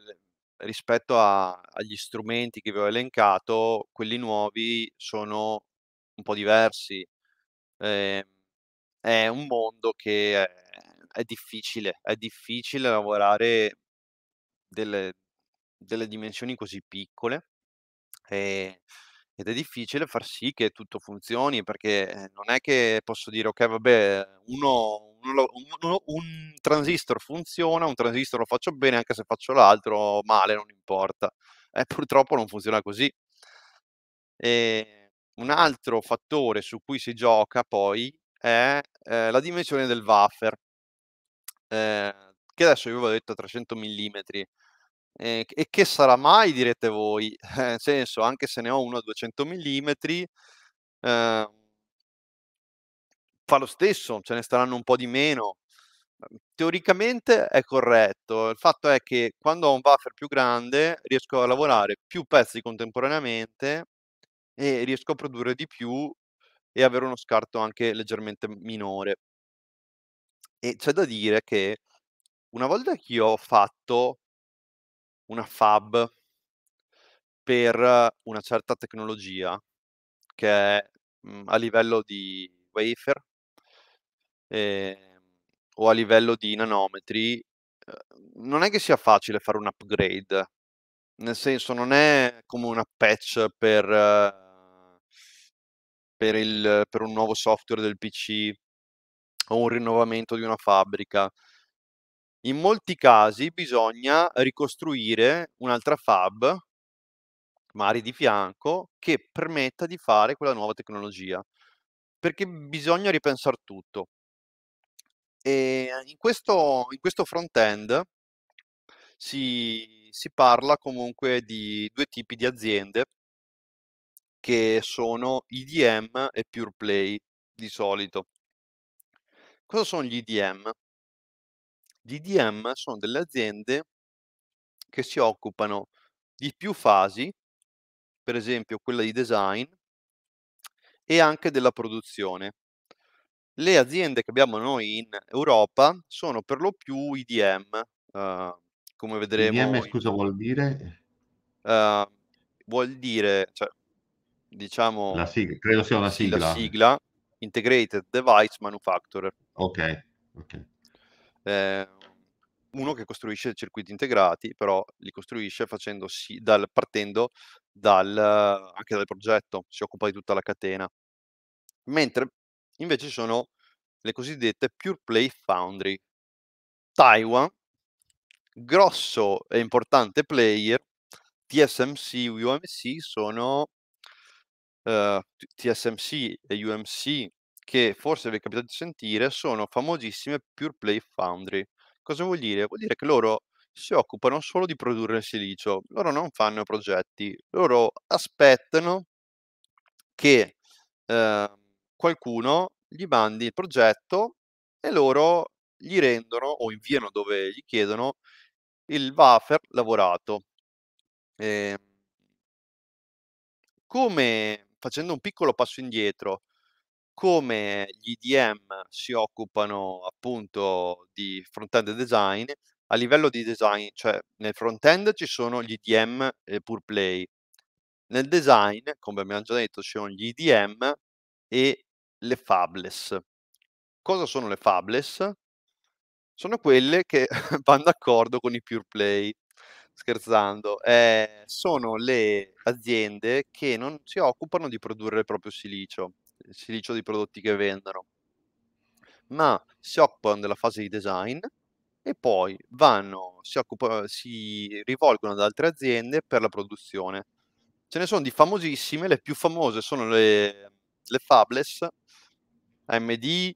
rispetto a, agli strumenti che vi ho elencato, quelli nuovi sono un po' diversi. Eh, è un mondo che è, è, difficile, è difficile lavorare delle, delle dimensioni così piccole Ehm, ed è difficile far sì che tutto funzioni, perché, eh, non è che posso dire: ok vabbè, uno uno uno un transistor funziona, un transistor lo faccio bene, anche se faccio l'altro male, non importa." Eh, purtroppo non funziona così. Ehm, un altro fattore su cui si gioca poi è, ehm, la dimensione del wafer, ehm, che adesso io avevo detto 300 mm eh, e che sarà mai, direte voi? Eh, nel senso, anche se ne ho uno a 200 mm, eh, fa lo stesso, ce ne staranno un po' di meno. Ehm, teoricamente è corretto, il fatto è che quando ho un buffer più grande riesco a lavorare più pezzi contemporaneamente e riesco a produrre di più e avere uno scarto anche leggermente minore. E c'è da dire che una volta che io ho fatto una fab per una certa tecnologia che è mhmm, a livello di wafer eh, o a livello di nanometri, ehm, non è che sia facile fare un upgrade, nel senso non è come una patch per, per, il, per un nuovo software del PC o un rinnovamento di una fabbrica in molti casi bisogna ricostruire un'altra fab, magari di fianco, che permetta di fare quella nuova tecnologia, perché bisogna ripensare tutto. E eh, in questo, in questo front-end si, si parla comunque di due tipi di aziende che sono IDM e Pure Play di solito. Cosa sono gli IDM? Gli IDM sono delle aziende che si occupano di più fasi, per esempio quella di design e anche della produzione. Le aziende che abbiamo noi in Europa sono per lo più IDM, uh, eh, come vedremo. IDM, in... scusa, vuol dire? Uh, vuol dire, cioè, diciamo... La sigla, credo sia una sigla. La sigla Integrated Device Manufacturer. Ok, ok eh, uno che costruisce circuiti integrati, però li costruisce dal, partendo dal, anche dal progetto, si occupa di tutta la catena. Mentre invece sono le cosiddette Pure Play Foundry. Taiwan, grosso e importante player, TSMC eh, e UMC sono... Uh, TSMC e UMC che forse vi è capitato di sentire, sono famosissime Pure Play Foundry. Cosa vuol dire? Vuol dire che loro si occupano solo di produrre il silicio, loro non fanno progetti, loro aspettano che eh, qualcuno gli mandi il progetto e loro gli rendono o inviano dove gli chiedono il wafer lavorato. Eh, come facendo un piccolo passo indietro, come gli IDM si occupano appunto di front-end design, a livello di design, cioè nel front-end ci sono gli IDM e eh, pure play, nel design, come abbiamo già detto, ci sono gli IDM e le fabless. Cosa sono le fabless? Sono quelle che vanno d'accordo con i pure play. Scherzando, eh, sono le aziende che non si occupano di produrre il proprio silicio il silicio dei prodotti che vendono, ma si occupano della fase di design e poi vanno, si, occupano, si rivolgono ad altre aziende per la produzione. Ce ne sono di famosissime, le più famose sono le, le Fabless, AMD,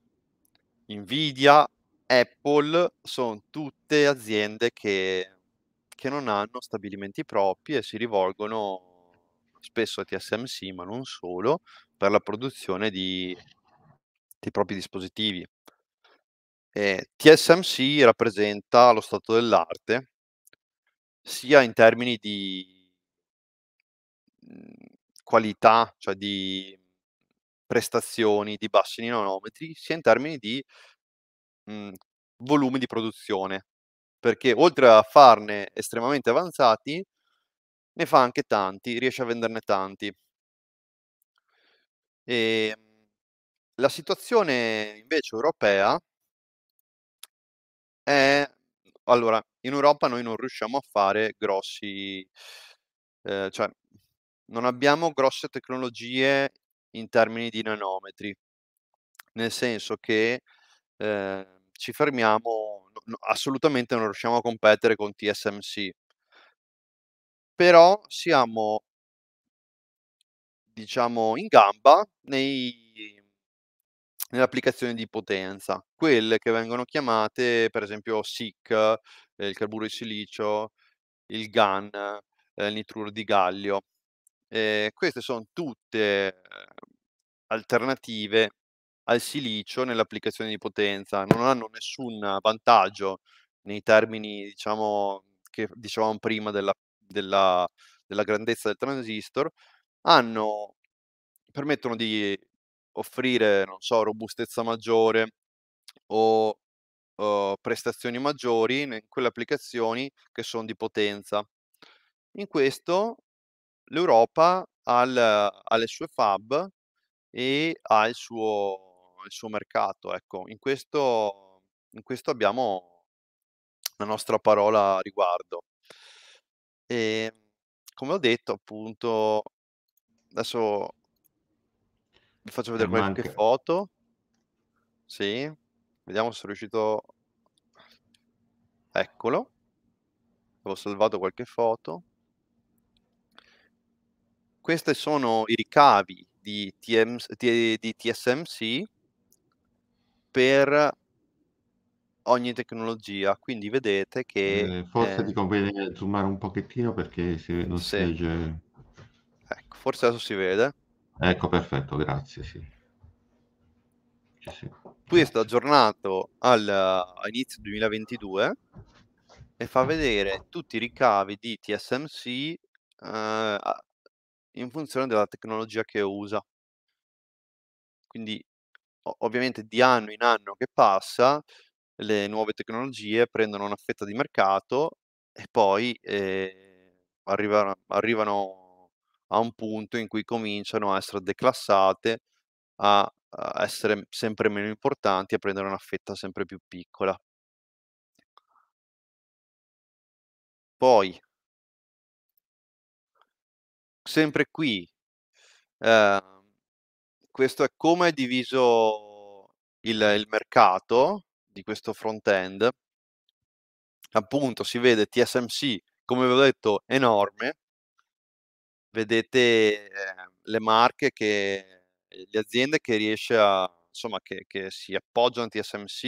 Nvidia, Apple, sono tutte aziende che, che non hanno stabilimenti propri e si rivolgono spesso a TSMC, ma non solo, per la produzione di, dei propri dispositivi. Eh, TSMC rappresenta lo stato dell'arte sia in termini di mhmm, qualità, cioè di prestazioni, di bassi nanometri, sia in termini di mh, mhmm, volumi di produzione, perché oltre a farne estremamente avanzati, ne fa anche tanti, riesce a venderne tanti. E ehm, la situazione invece europea è... Allora, in Europa noi non riusciamo a fare grossi... Eh, cioè, non abbiamo grosse tecnologie in termini di nanometri, nel senso che eh, ci fermiamo, no, assolutamente non riusciamo a competere con TSMC, però siamo diciamo, in gamba nei, nelle applicazioni di potenza, quelle che vengono chiamate per esempio SIC, eh, il carburo di silicio, il GAN, eh, il nitruro di gallio. Eh, queste sono tutte eh, alternative al silicio nell'applicazione di potenza, non hanno nessun vantaggio nei termini, diciamo, che dicevamo prima della, della, della grandezza del transistor, hanno, permettono di offrire, non so, robustezza maggiore o uh, prestazioni maggiori in quelle applicazioni che sono di potenza. In questo l'Europa ha, l- ha le sue fab e ha il suo, il suo mercato. Ecco, in questo, in questo abbiamo la nostra parola a riguardo. E ehm, come ho detto, appunto, Adesso vi faccio eh, vedere non qualche foto. Sì, vediamo se sono riuscito. Eccolo. ho salvato qualche foto. Questi sono i ricavi di, TM... di TSMC per ogni tecnologia. Quindi vedete che. Eh, forse eh... ti ehm conviene zoomare un pochettino perché se non sì. si legge. Ecco, forse adesso si vede. Ecco, perfetto, grazie, sì. sì, sì. Qui è stato aggiornato al, a inizio 2022 e fa vedere tutti i ricavi di TSMC eh, in funzione della tecnologia che usa. Quindi ovviamente di anno in anno che passa le nuove tecnologie prendono una fetta di mercato e poi eh, arrivano, arrivano a un punto in cui cominciano a essere declassate, a, a essere sempre meno importanti, a prendere una fetta sempre più piccola. Poi, sempre qui, eh, questo è come è diviso il, il mercato di questo front-end. Appunto, si vede TSMC, come vi ho detto, enorme, vedete ehm, le marche, che, eh, le aziende che riesce a, insomma, che, che si appoggiano a TSMC,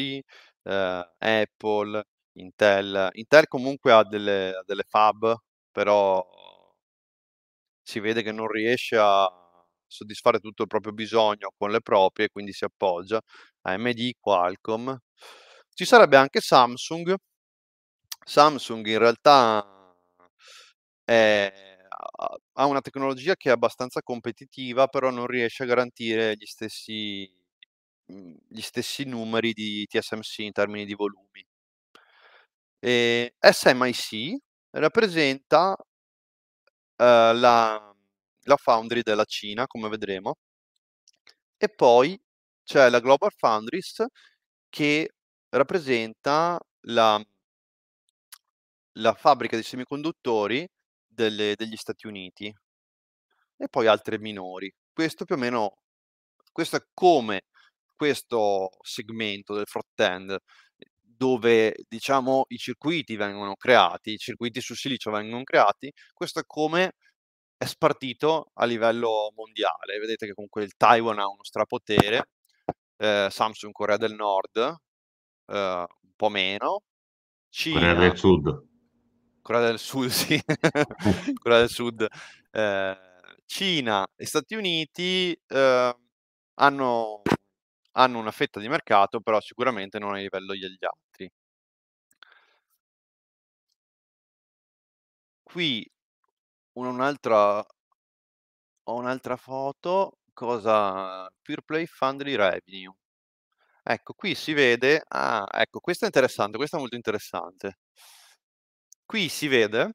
eh, Apple, Intel. Intel comunque ha delle, ha delle fab, però si vede che non riesce a soddisfare tutto il proprio bisogno con le proprie, quindi si appoggia a AMD, Qualcomm. Ci sarebbe anche Samsung. Samsung in realtà è ha una tecnologia che è abbastanza competitiva, però non riesce a garantire gli stessi, mhmm, gli stessi numeri di TSMC in termini di volumi. E ehm, SMIC rappresenta uh, la, la foundry della Cina, come vedremo, e poi c'è la Global Foundries che rappresenta la, la fabbrica di semiconduttori delle, degli Stati Uniti e poi altre minori. Questo più o meno, questo è come questo segmento del front-end dove diciamo i circuiti vengono creati, i circuiti su silicio vengono creati, questo è come è spartito a livello mondiale. Vedete che comunque il Taiwan ha uno strapotere, eh, Samsung Corea del Nord eh, un po' meno, Cina, Corea del Sud. Corea del Sud, sì, Corea del Sud, eh, Cina e Stati Uniti eh, hanno, hanno, una fetta di mercato, però sicuramente non a livello degli altri. Qui un'altra, ho un'altra foto, cosa Pure Play Fundly Revenue. Ecco, qui si vede, ah, ecco, questa è interessante, questa è molto interessante. Qui si vede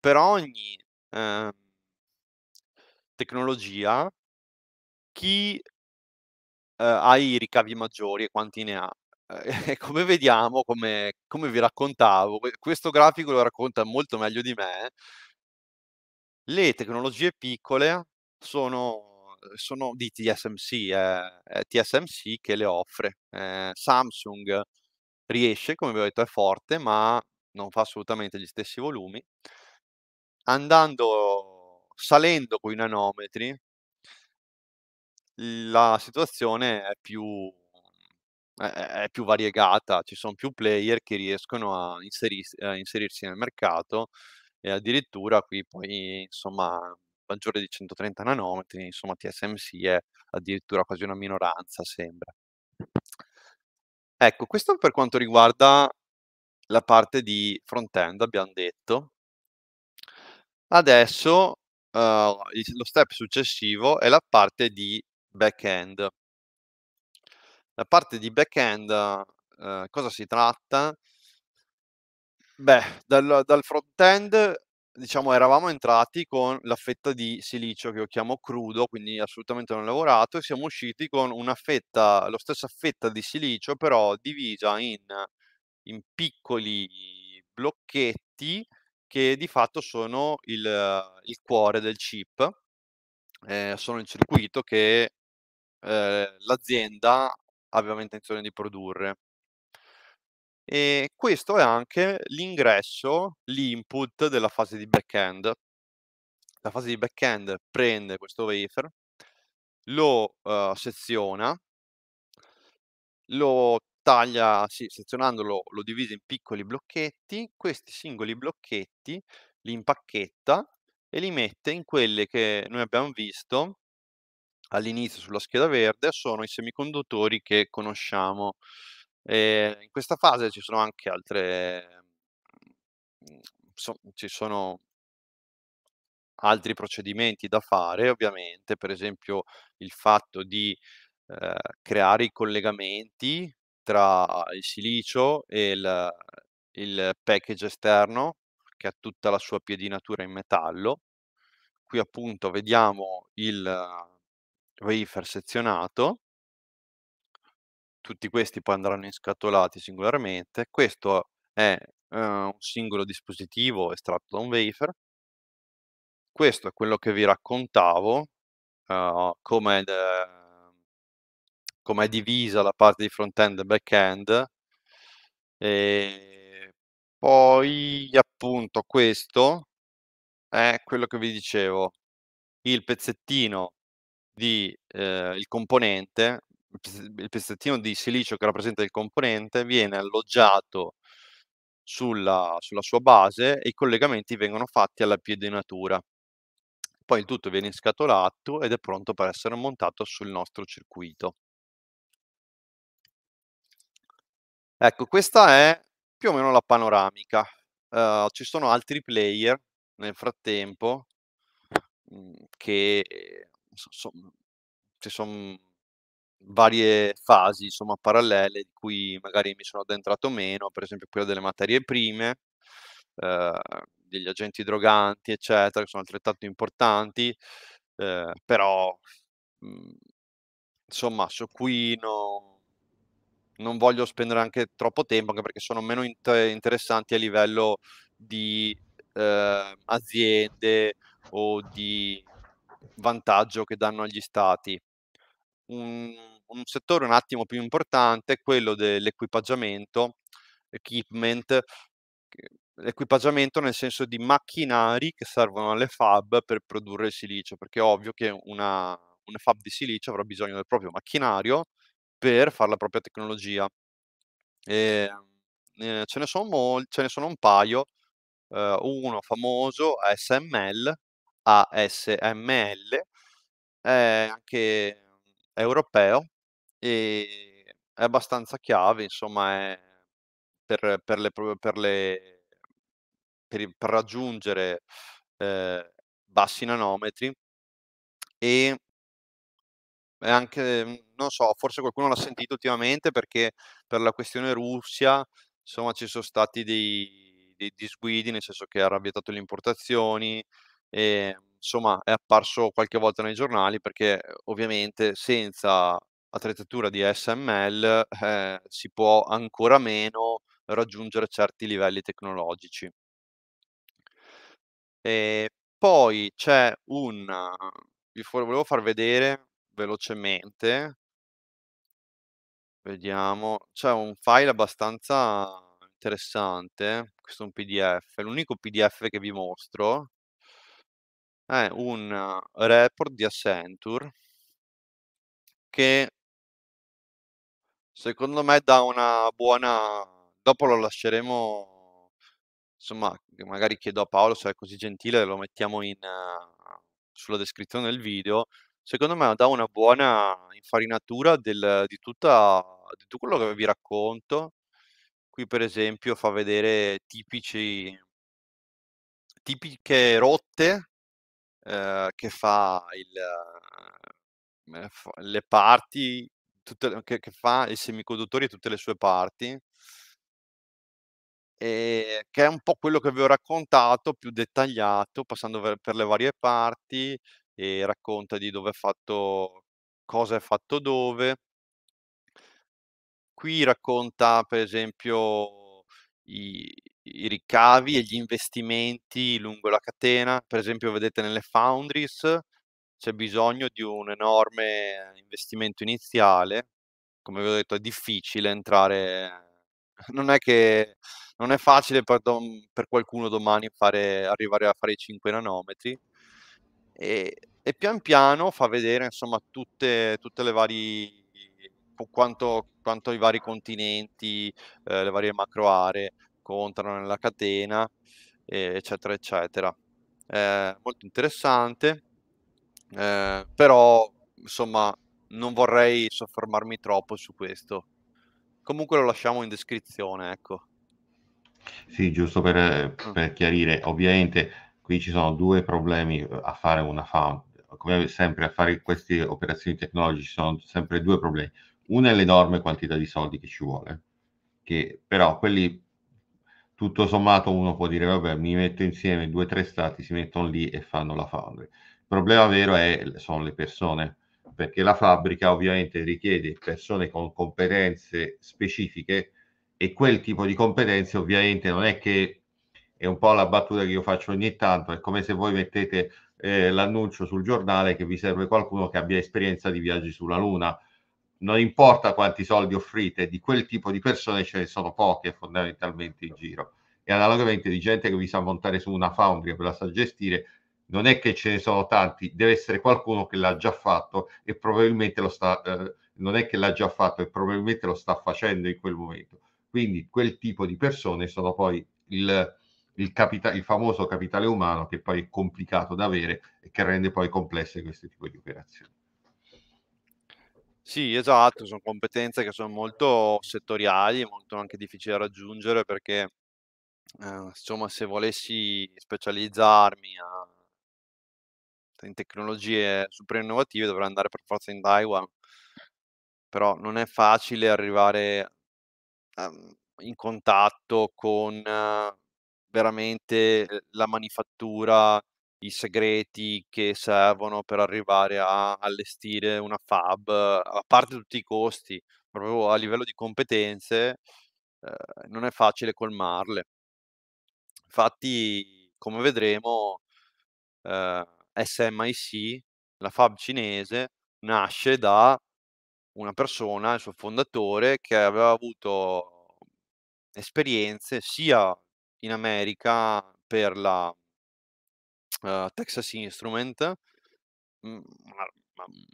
per ogni eh, tecnologia chi eh, ha i ricavi maggiori e quanti ne ha. E eh, come vediamo, come, come vi raccontavo, questo grafico lo racconta molto meglio di me, le tecnologie piccole sono, sono di TSMC, eh, è TSMC che le offre. Eh, Samsung riesce, come vi ho detto, è forte, ma non fa assolutamente gli stessi volumi. Andando, salendo con i nanometri, la situazione è più, è, è più variegata, ci sono più player che riescono a, inseris, a inserirsi nel mercato e addirittura qui poi insomma maggiore di 130 nanometri, insomma TSMC è addirittura quasi una minoranza, sembra. Ecco, questo per quanto riguarda la parte di front-end, abbiamo detto. Adesso uh, lo step successivo è la parte di back-end. La parte di back-end, uh, cosa si tratta? Beh, dal, dal front-end diciamo eravamo entrati con la fetta di silicio che io chiamo crudo, quindi assolutamente non lavorato, e siamo usciti con una fetta, la stessa fetta di silicio però divisa in in piccoli blocchetti che di fatto sono il, eh, il cuore del chip, eh, sono il circuito che eh, l'azienda aveva intenzione di produrre. E questo è anche l'ingresso, l'input della fase di back-end. La fase di back-end prende questo wafer, lo uh, seziona, lo taglia, sì, sezionandolo, lo divide in piccoli blocchetti, questi singoli blocchetti li impacchetta e li mette in quelle che noi abbiamo visto all'inizio sulla scheda verde, sono i semiconduttori che conosciamo. E eh, in questa fase ci sono anche altre... Mm, so, ci sono altri procedimenti da fare, ovviamente, per esempio il fatto di eh, creare i collegamenti tra il silicio e il, il package esterno che ha tutta la sua piedinatura in metallo. Qui appunto vediamo il wafer sezionato, tutti questi poi andranno inscatolati singolarmente. Questo è eh, un singolo dispositivo estratto da un wafer. Questo è quello che vi raccontavo, uh, eh, come come è divisa la parte di front-end e back-end. E poi appunto questo è quello che vi dicevo, il pezzettino di eh, il componente, il pezzettino di silicio che rappresenta il componente viene alloggiato sulla, sulla sua base e i collegamenti vengono fatti alla piedinatura. Poi il tutto viene scatolato ed è pronto per essere montato sul nostro circuito. Ecco, questa è più o meno la panoramica. Uh, ci sono altri player nel frattempo mhmm, che ehm, so, so, mhmm, ci sono varie fasi insomma parallele di cui magari mi sono addentrato meno, per esempio quella delle materie prime, eh, degli agenti droganti, eccetera, che sono altrettanto importanti, eh, però mh, mhmm, insomma su cui non non voglio spendere anche troppo tempo, anche perché sono meno inter- interessanti a livello di eh, aziende o di vantaggio che danno agli stati. Un, un, settore un attimo più importante è quello dell'equipaggiamento, equipment, l'equipaggiamento nel senso di macchinari che servono alle fab per produrre il silicio, perché è ovvio che una, una fab di silicio avrà bisogno del proprio macchinario per fare la propria tecnologia. E, ehm, eh, ce, ne sono mol- ce ne sono un paio, eh, uno famoso ASML, ASML, è anche europeo e è abbastanza chiave, insomma, è per, per, le, per, le, per, per raggiungere eh, bassi nanometri e è anche, mhmm, non so, forse qualcuno l'ha sentito ultimamente perché per la questione Russia, insomma, ci sono stati dei, dei disguidi, nel senso che era vietato le importazioni, e, insomma, è apparso qualche volta nei giornali perché ovviamente senza attrezzatura di SML eh, si può ancora meno raggiungere certi livelli tecnologici. E poi c'è un, vi volevo far vedere velocemente. Vediamo, c'è un file abbastanza interessante, questo è un PDF, l'unico PDF che vi mostro è un eh, report di Accenture che secondo me dà una buona dopo lo lasceremo insomma magari chiedo a Paolo se è così gentile lo mettiamo in, uh, sulla descrizione del video secondo me dà una buona infarinatura del, di, tutta, di tutto quello che vi racconto. Qui per esempio fa vedere tipici, tipiche rotte eh, che fa il, eh, le parti, tutte, che, che fa il semiconduttore e tutte le sue parti. E che è un po' quello che vi ho raccontato più dettagliato, passando per, per le varie parti, e racconta di dove è fatto, cosa è fatto dove. Qui racconta per esempio i, i ricavi e gli investimenti lungo la catena, per esempio vedete nelle foundries c'è bisogno di un enorme investimento iniziale, come vi ho detto è difficile entrare, non è che non è facile per, dom... per qualcuno domani fare... arrivare a fare i 5 nanometri, e, e pian piano fa vedere insomma tutte, tutte le varie quanto, quanto, i vari continenti, eh, le varie macro aree contano nella catena, eccetera, eccetera. Eh, molto interessante, eh, però insomma non vorrei soffermarmi troppo su questo. Comunque lo lasciamo in descrizione, ecco. Sì, giusto per, mm. per chiarire, ovviamente Qui ci sono due problemi eh, a fare una found. Come sempre a fare queste operazioni tecnologiche ci sono sempre due problemi. Uno è l'enorme quantità di soldi che ci vuole, che però quelli tutto sommato uno può dire vabbè mi metto insieme due o tre stati, si mettono lì e fanno la foundry. Il problema vero è, sono le persone, perché la fabbrica ovviamente richiede persone con competenze specifiche e quel tipo di competenze ovviamente non è che è un po' la battuta che io faccio ogni tanto, è come se voi mettete eh, l'annuncio sul giornale che vi serve qualcuno che abbia esperienza di viaggi sulla Luna. Non importa quanti soldi offrite, di quel tipo di persone ce ne sono poche fondamentalmente in giro. E analogamente di gente che vi sa montare su una foundry e ve la sa gestire, non è che ce ne sono tanti, deve essere qualcuno che l'ha già fatto e probabilmente lo sta, eh, non è che l'ha già fatto e probabilmente lo sta facendo in quel momento. Quindi quel tipo di persone sono poi il, il, capita- il famoso capitale umano che poi è complicato da avere e che rende poi complesse questo tipo di operazioni. Sì, esatto, sono competenze che sono molto settoriali, molto anche difficili da raggiungere perché eh, insomma se volessi specializzarmi a, in tecnologie super innovative dovrei andare per forza in Taiwan, però non è facile arrivare um, in contatto con uh, veramente ehm, la manifattura, i segreti che servono per arrivare a allestire una fab, a parte tutti i costi, proprio a livello di competenze, eh, non è facile colmarle. Infatti, come vedremo, eh, SMIC, la fab cinese, nasce da una persona, il suo fondatore, che aveva avuto esperienze sia in America per la uh, Texas Instrument, mh, mm, mm,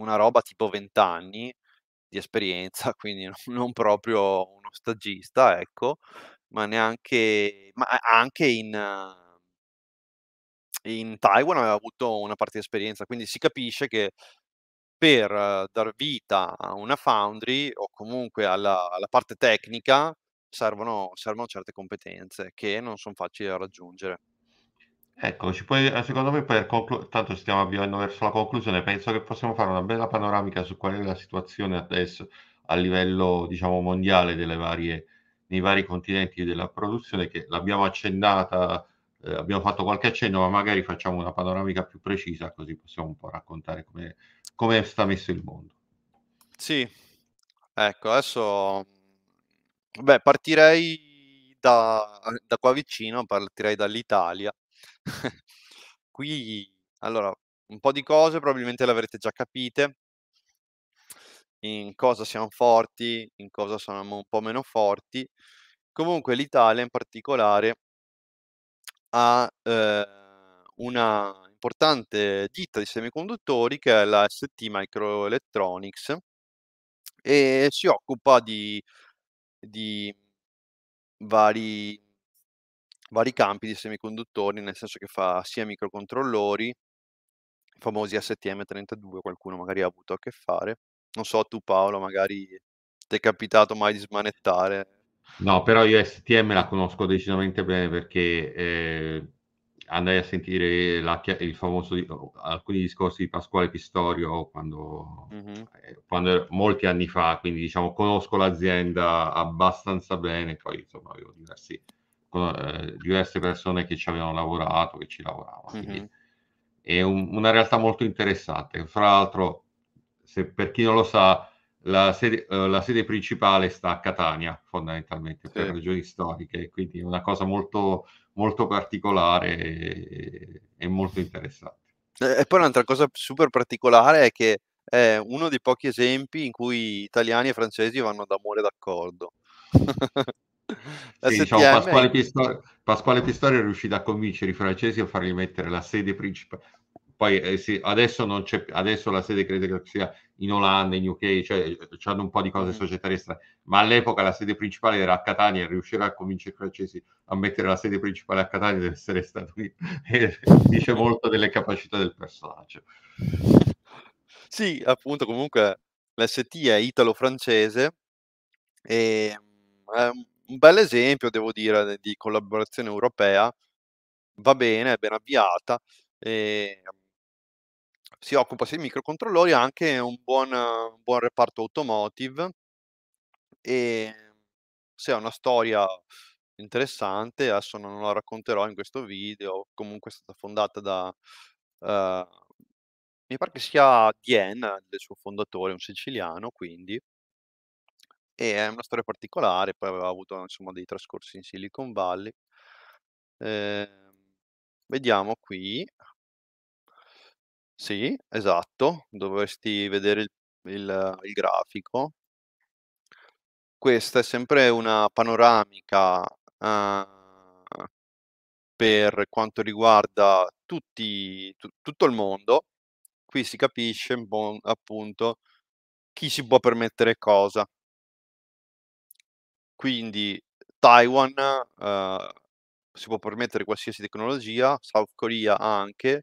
una roba tipo 20 anni di esperienza, quindi non proprio uno stagista, ecco, ma neanche, ma anche in in Taiwan aveva avuto una parte di esperienza, quindi si capisce che per eh, dar vita a una foundry o comunque alla, alla parte tecnica servono, servono certe competenze che non sono facili da raggiungere. Eccoci, poi eh, secondo me per concludere, tanto stiamo avviando verso la conclusione, penso che possiamo fare una bella panoramica su qual è la situazione adesso a livello diciamo, mondiale delle varie, nei vari continenti della produzione, che l'abbiamo accennata, eh, abbiamo fatto qualche accenno, ma magari facciamo una panoramica più precisa così possiamo un po' raccontare come sta messo il mondo. Sì, ecco, adesso Beh, partirei da da qua vicino, partirei dall'Italia. Qui allora, un po' di cose probabilmente le avrete già capite in cosa siamo forti, in cosa siamo un po' meno forti. Comunque l'Italia in particolare ha, ehm, una importante ditta di semiconduttori che è la ST Microelectronics e si occupa di di vari, vari campi di semiconduttori, nel senso che fa sia microcontrollori, i famosi STM32, qualcuno magari ha avuto a che fare. Non so, tu Paolo, magari ti è capitato mai di smanettare? No, però io STM la conosco decisamente bene perché eh, andai a sentire la, il famoso, oh, alcuni discorsi di Pasquale Pistorio quando, mm-hmm. quando, er, molti anni fa, quindi diciamo conosco l'azienda abbastanza bene, poi insomma avevo diversi, eh, diverse persone che ci avevano lavorato, che ci lavoravano. Mm-hmm. È un, una realtà molto interessante, fra l'altro se, per chi non lo sa la sede, eh, la sede, principale sta a Catania, fondamentalmente, per sì. ragioni storiche, quindi è una cosa molto, molto particolare e, e, molto interessante. E poi un'altra cosa super particolare è che è uno dei pochi esempi in cui italiani e francesi vanno d'amore d'accordo. sì, diciamo, Pasquale, Pistori, Pasquale, Pistori, è riuscito a convincere i francesi a fargli mettere la sede principale, poi eh, sì, adesso, non c'è, adesso la sede credo che sia in Olanda, in UK, cioè eh, hanno un po' di cose mm. societarie strane, ma all'epoca la sede principale era a Catania e riuscire a convincere i francesi a mettere la sede principale a Catania deve essere stato lì, dice molto delle capacità del personaggio. Sì, appunto, comunque l'ST è italo-francese e ehm, è un bel esempio, devo dire, di collaborazione europea, va bene, è ben avviata. E ehm, si occupa sia di microcontrollori, ha anche un buon, un buon reparto automotive e se ha una storia interessante, adesso non la racconterò in questo video, comunque è stata fondata da... Uh, mi pare che sia Dien, il suo fondatore, un siciliano, quindi e è una storia particolare, poi aveva avuto insomma dei trascorsi in Silicon Valley. Eh, vediamo qui, sì, esatto, dovresti vedere il il il grafico. Questa è sempre una panoramica, uhm, per quanto riguarda tutti tu tutto il mondo. Qui si capisce un appunto, chi si può permettere cosa. Quindi Taiwan, uhm, si può permettere qualsiasi tecnologia, South Korea anche.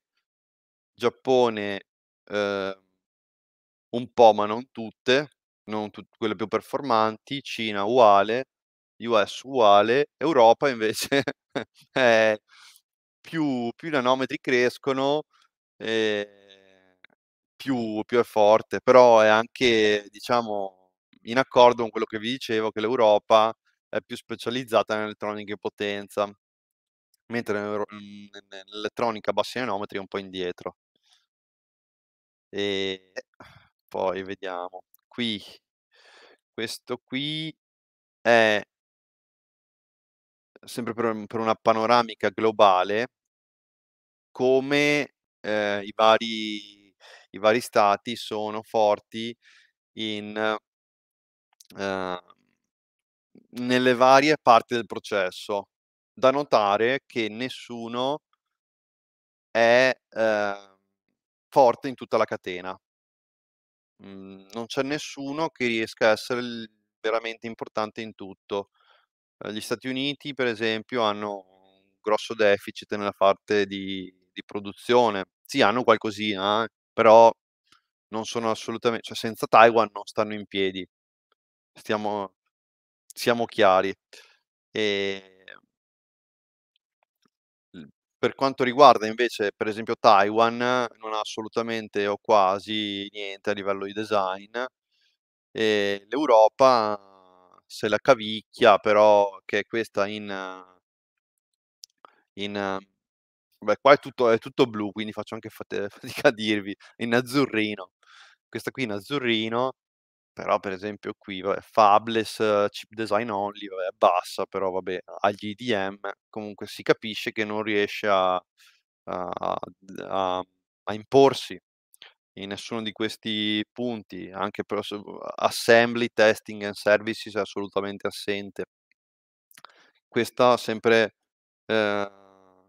Giappone ehm, un po', ma non tutte, non tut- quelle più performanti, Cina uguale, US uguale, Europa invece è più, più i nanometri crescono, e ehm, più, più è forte, però è anche, diciamo, in accordo con quello che vi dicevo, che l'Europa è più specializzata in elettronica in potenza, mentre mm, nell'elettronica a bassi nanometri è un po' indietro. E poi vediamo qui. Questo qui è sempre per, per una panoramica globale come eh, i, vari, i vari stati sono forti in, eh, nelle varie parti del processo. Da notare che nessuno è eh, forte in tutta la catena. Mm, non c'è nessuno che riesca a essere veramente importante in tutto. Eh, gli Stati Uniti, per esempio, hanno un grosso deficit nella parte di, di produzione. Sì, hanno qualcosina, eh, però non sono assolutamente, cioè senza Taiwan non stanno in piedi. Stiamo, siamo chiari. E per quanto riguarda invece, per esempio, Taiwan, non ha assolutamente o quasi niente a livello di design. E L'Europa se la cavicchia, però, che è questa in... in beh, qua è tutto, è tutto blu, quindi faccio anche fatica a dirvi, in azzurrino. Questa qui in azzurrino, però per esempio qui vabbè, fabless eh, chip design only vabbè, bassa però vabbè agli IDM comunque si capisce che non riesce a, a, a, a imporsi in nessuno di questi punti anche per assembly testing and services è assolutamente assente questa sempre eh,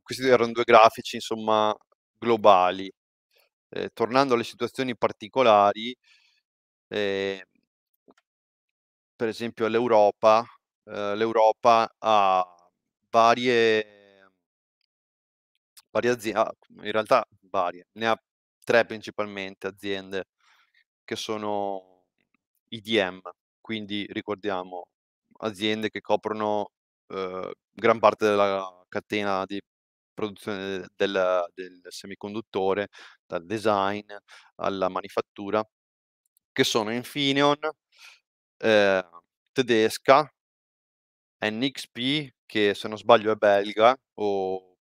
questi erano due grafici insomma globali eh, tornando alle situazioni particolari eh, per esempio l'Europa, eh, l'Europa ha varie, varie aziende, in realtà varie, ne ha tre principalmente aziende che sono IDM, quindi ricordiamo aziende che coprono eh, gran parte della catena di produzione del, del, semiconduttore, dal design alla manifattura, che sono Infineon, eh, tedesca, NXP, che se non sbaglio è belga o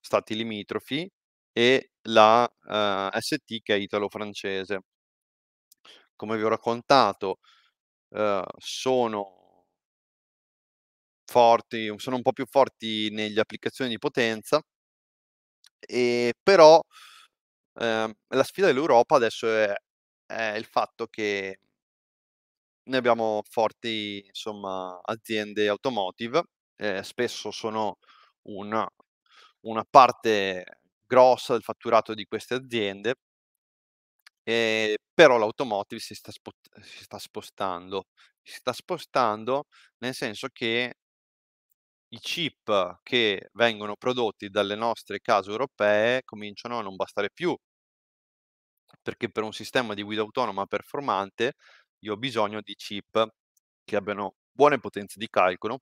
stati limitrofi, e la eh, ST che è italo-francese. Come vi ho raccontato, eh, sono forti, sono un po' più forti nelle applicazioni di potenza, e però eh, la sfida dell'Europa adesso è, è il fatto che noi abbiamo forti, insomma, aziende automotive, eh, spesso sono una, una parte grossa del fatturato di queste aziende, eh, però l'automotive si sta, spot- si sta spostando. Si sta spostando nel senso che i chip che vengono prodotti dalle nostre case europee cominciano a non bastare più, perché per un sistema di guida autonoma performante io ho bisogno di chip che abbiano buone potenze di calcolo,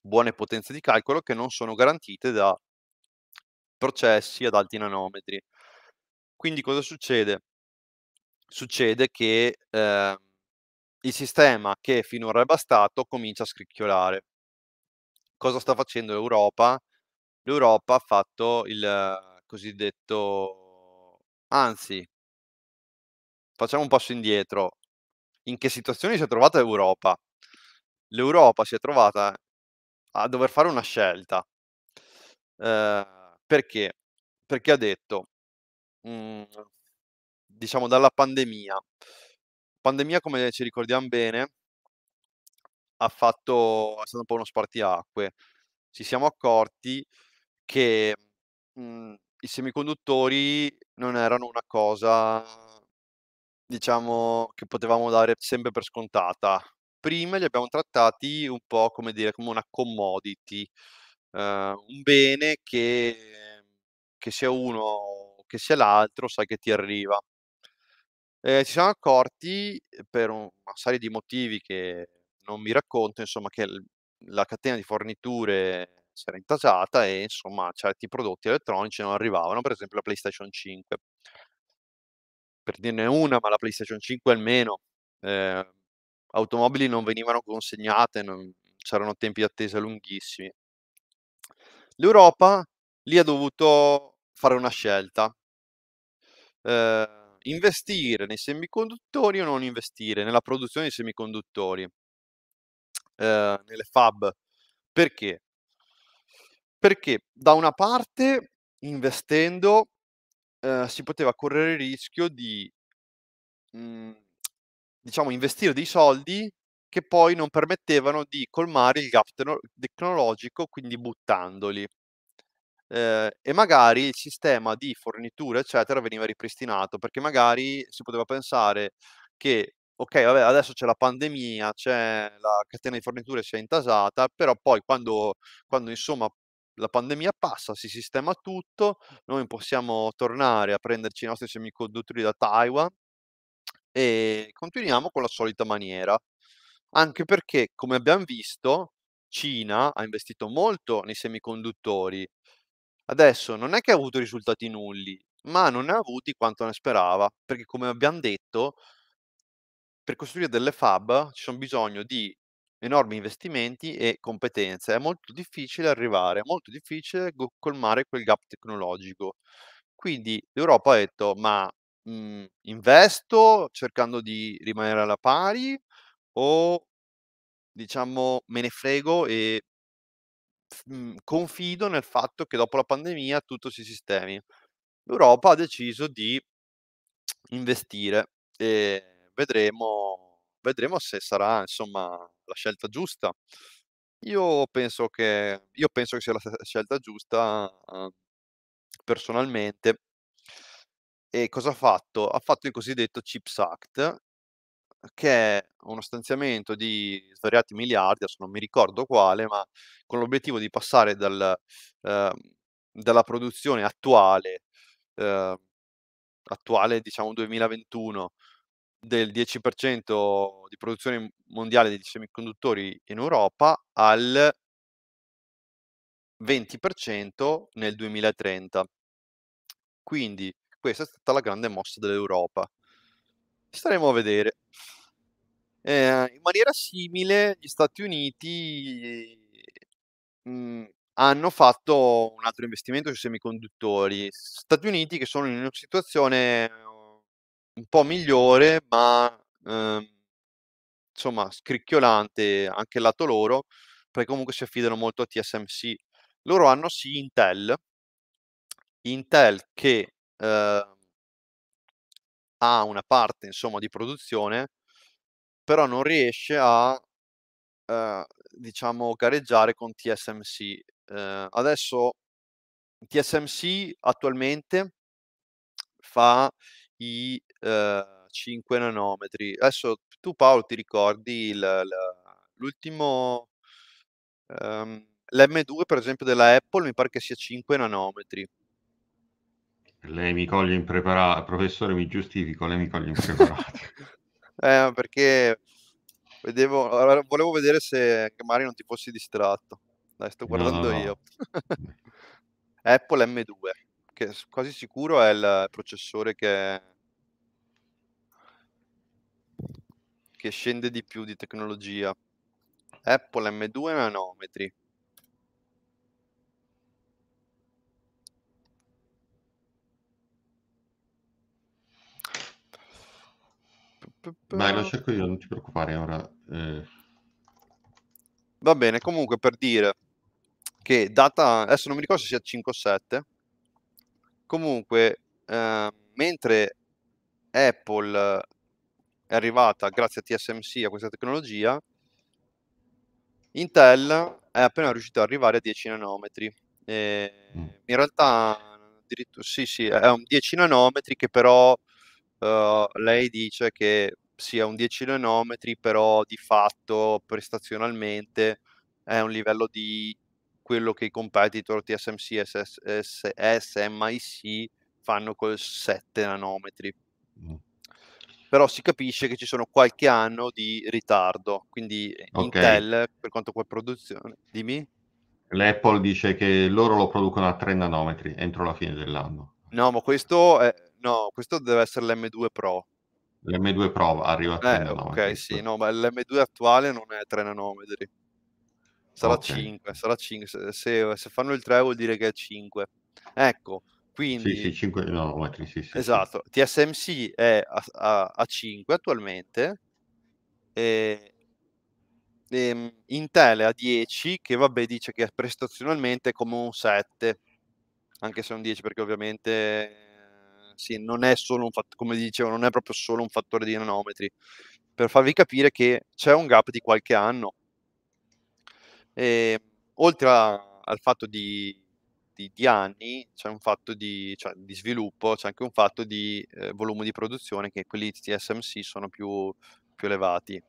buone potenze di calcolo che non sono garantite da processi ad alti nanometri. Quindi cosa succede? Succede che eh, il sistema che finora è bastato comincia a scricchiolare. Cosa sta facendo l'Europa? L'Europa ha fatto il cosiddetto, anzi, facciamo un passo indietro, in che situazione si è trovata l'Europa. L'Europa si è trovata a dover fare una scelta. Eh, perché? Perché ha detto, mh, mhmm, diciamo, dalla pandemia. Pandemia, come ci ricordiamo bene, ha fatto, è stato un po' uno spartiacque. Ci siamo accorti che mh, mhmm, i semiconduttori non erano una cosa diciamo, che potevamo dare sempre per scontata. Prima li abbiamo trattati un po' come dire, come una commodity, eh, un bene che, che sia uno che sia l'altro, sai che ti arriva. Eh, ci siamo accorti eh, per una serie di motivi che non mi racconto, insomma, che la catena di forniture si era intasata e insomma certi prodotti elettronici non arrivavano, per esempio la PlayStation 5 per dirne una, ma la PlayStation 5 almeno, eh, automobili non venivano consegnate, non, c'erano tempi di attesa lunghissimi. L'Europa lì ha dovuto fare una scelta. Eh, investire nei semiconduttori o non investire nella produzione di semiconduttori, eh, nelle fab. Perché? Perché da una parte investendo eh, si poteva correre il rischio di, mh, mm, diciamo, investire dei soldi che poi non permettevano di colmare il gap te- tecnologico, quindi buttandoli. Eh, e magari il sistema di fornitura, eccetera, veniva ripristinato, perché magari si poteva pensare che, ok, vabbè, adesso c'è la pandemia, c'è la catena di forniture si è intasata, però poi quando, quando insomma la pandemia passa, si sistema tutto, noi possiamo tornare a prenderci i nostri semiconduttori da Taiwan e continuiamo con la solita maniera. Anche perché, come abbiamo visto, Cina ha investito molto nei semiconduttori. Adesso non è che ha avuto risultati nulli, ma non ne ha avuti quanto ne sperava, perché come abbiamo detto, per costruire delle fab ci sono bisogno di enormi investimenti e competenze. È molto difficile arrivare, è molto difficile colmare quel gap tecnologico. Quindi l'Europa ha detto: ma mh, mhmm, investo cercando di rimanere alla pari o diciamo me ne frego e mh, mhmm, confido nel fatto che dopo la pandemia tutto si sistemi. L'Europa ha deciso di investire e vedremo, vedremo se sarà insomma la scelta giusta? Io penso che, io penso che sia la scelta giusta eh, personalmente. E cosa ha fatto? Ha fatto il cosiddetto CHIPS Act, che è uno stanziamento di svariati miliardi, adesso non mi ricordo quale, ma con l'obiettivo di passare dal, eh, dalla produzione attuale, eh, attuale diciamo 2021, del 10% di produzione mondiale di semiconduttori in Europa al 20% nel 2030. Quindi questa è stata la grande mossa dell'Europa. Staremo a vedere. Eh, in maniera simile gli Stati Uniti mh, mm, hanno fatto un altro investimento sui semiconduttori. Stati Uniti che sono in una situazione un po' migliore, ma ehm, insomma scricchiolante anche il lato loro, perché comunque si affidano molto a TSMC. Loro hanno sì Intel, Intel che eh, ha una parte insomma di produzione, però non riesce a eh, diciamo gareggiare con TSMC. Eh, adesso TSMC attualmente fa i 5 eh, nanometri. Adesso tu Paolo ti ricordi il, la, l'ultimo... Um, ehm, l'M2 per esempio della Apple mi pare che sia 5 nanometri. Lei mi coglie impreparato, professore mi giustifico, lei mi coglie impreparato. eh, perché vedevo, volevo vedere se magari non ti fossi distratto. Dai, sto guardando no, no, no. io. Apple M2, che quasi sicuro è il processore che che scende di più di tecnologia. Apple M2 nanometri. Dai, lo cerco io, non ti preoccupare ora. Eh. Va bene, comunque per dire che data, adesso non mi ricordo se sia 5 o 7, comunque eh, mentre Apple è arrivata grazie a TSMC a questa tecnologia, Intel è appena riuscito ad arrivare a 10 nanometri. E mm. in realtà, sì, sì, è un 10 nanometri che però uh, lei dice che sia un 10 nanometri, però di fatto prestazionalmente è un livello di quello che i competitor TSMC e SMIC fanno col 7 nanometri. Mm però si capisce che ci sono qualche anno di ritardo, quindi eh, okay. Intel per quanto poi produzione. Dimmi. L'Apple dice che loro lo producono a 3 nanometri entro la fine dell'anno. No, ma questo, è... no, questo deve essere l'M2 Pro. L'M2 Pro arriva a 3 eh, nanometri. Ok, sì, no, ma l'M2 attuale non è a 3 nanometri. Sarà okay. 5, sarà 5. Se, se, se fanno il 3 vuol dire che è 5. Ecco, quindi, sì, sì, 5 nanometri, sì, sì, Esatto, TSMC è a, a, a 5 attualmente, e, e, ehm, Intel è a 10, che vabbè dice che prestazionalmente è come un 7, anche se è un 10 perché ovviamente eh, sì, non è solo un fattore, come dicevo, non è proprio solo un fattore di nanometri, per farvi capire che c'è un gap di qualche anno. E, ehm, oltre a, al fatto di di, di anni c'è un fatto di, cioè, di, sviluppo, c'è anche un fatto di eh, volume di produzione che quelli di TSMC sono più, più elevati.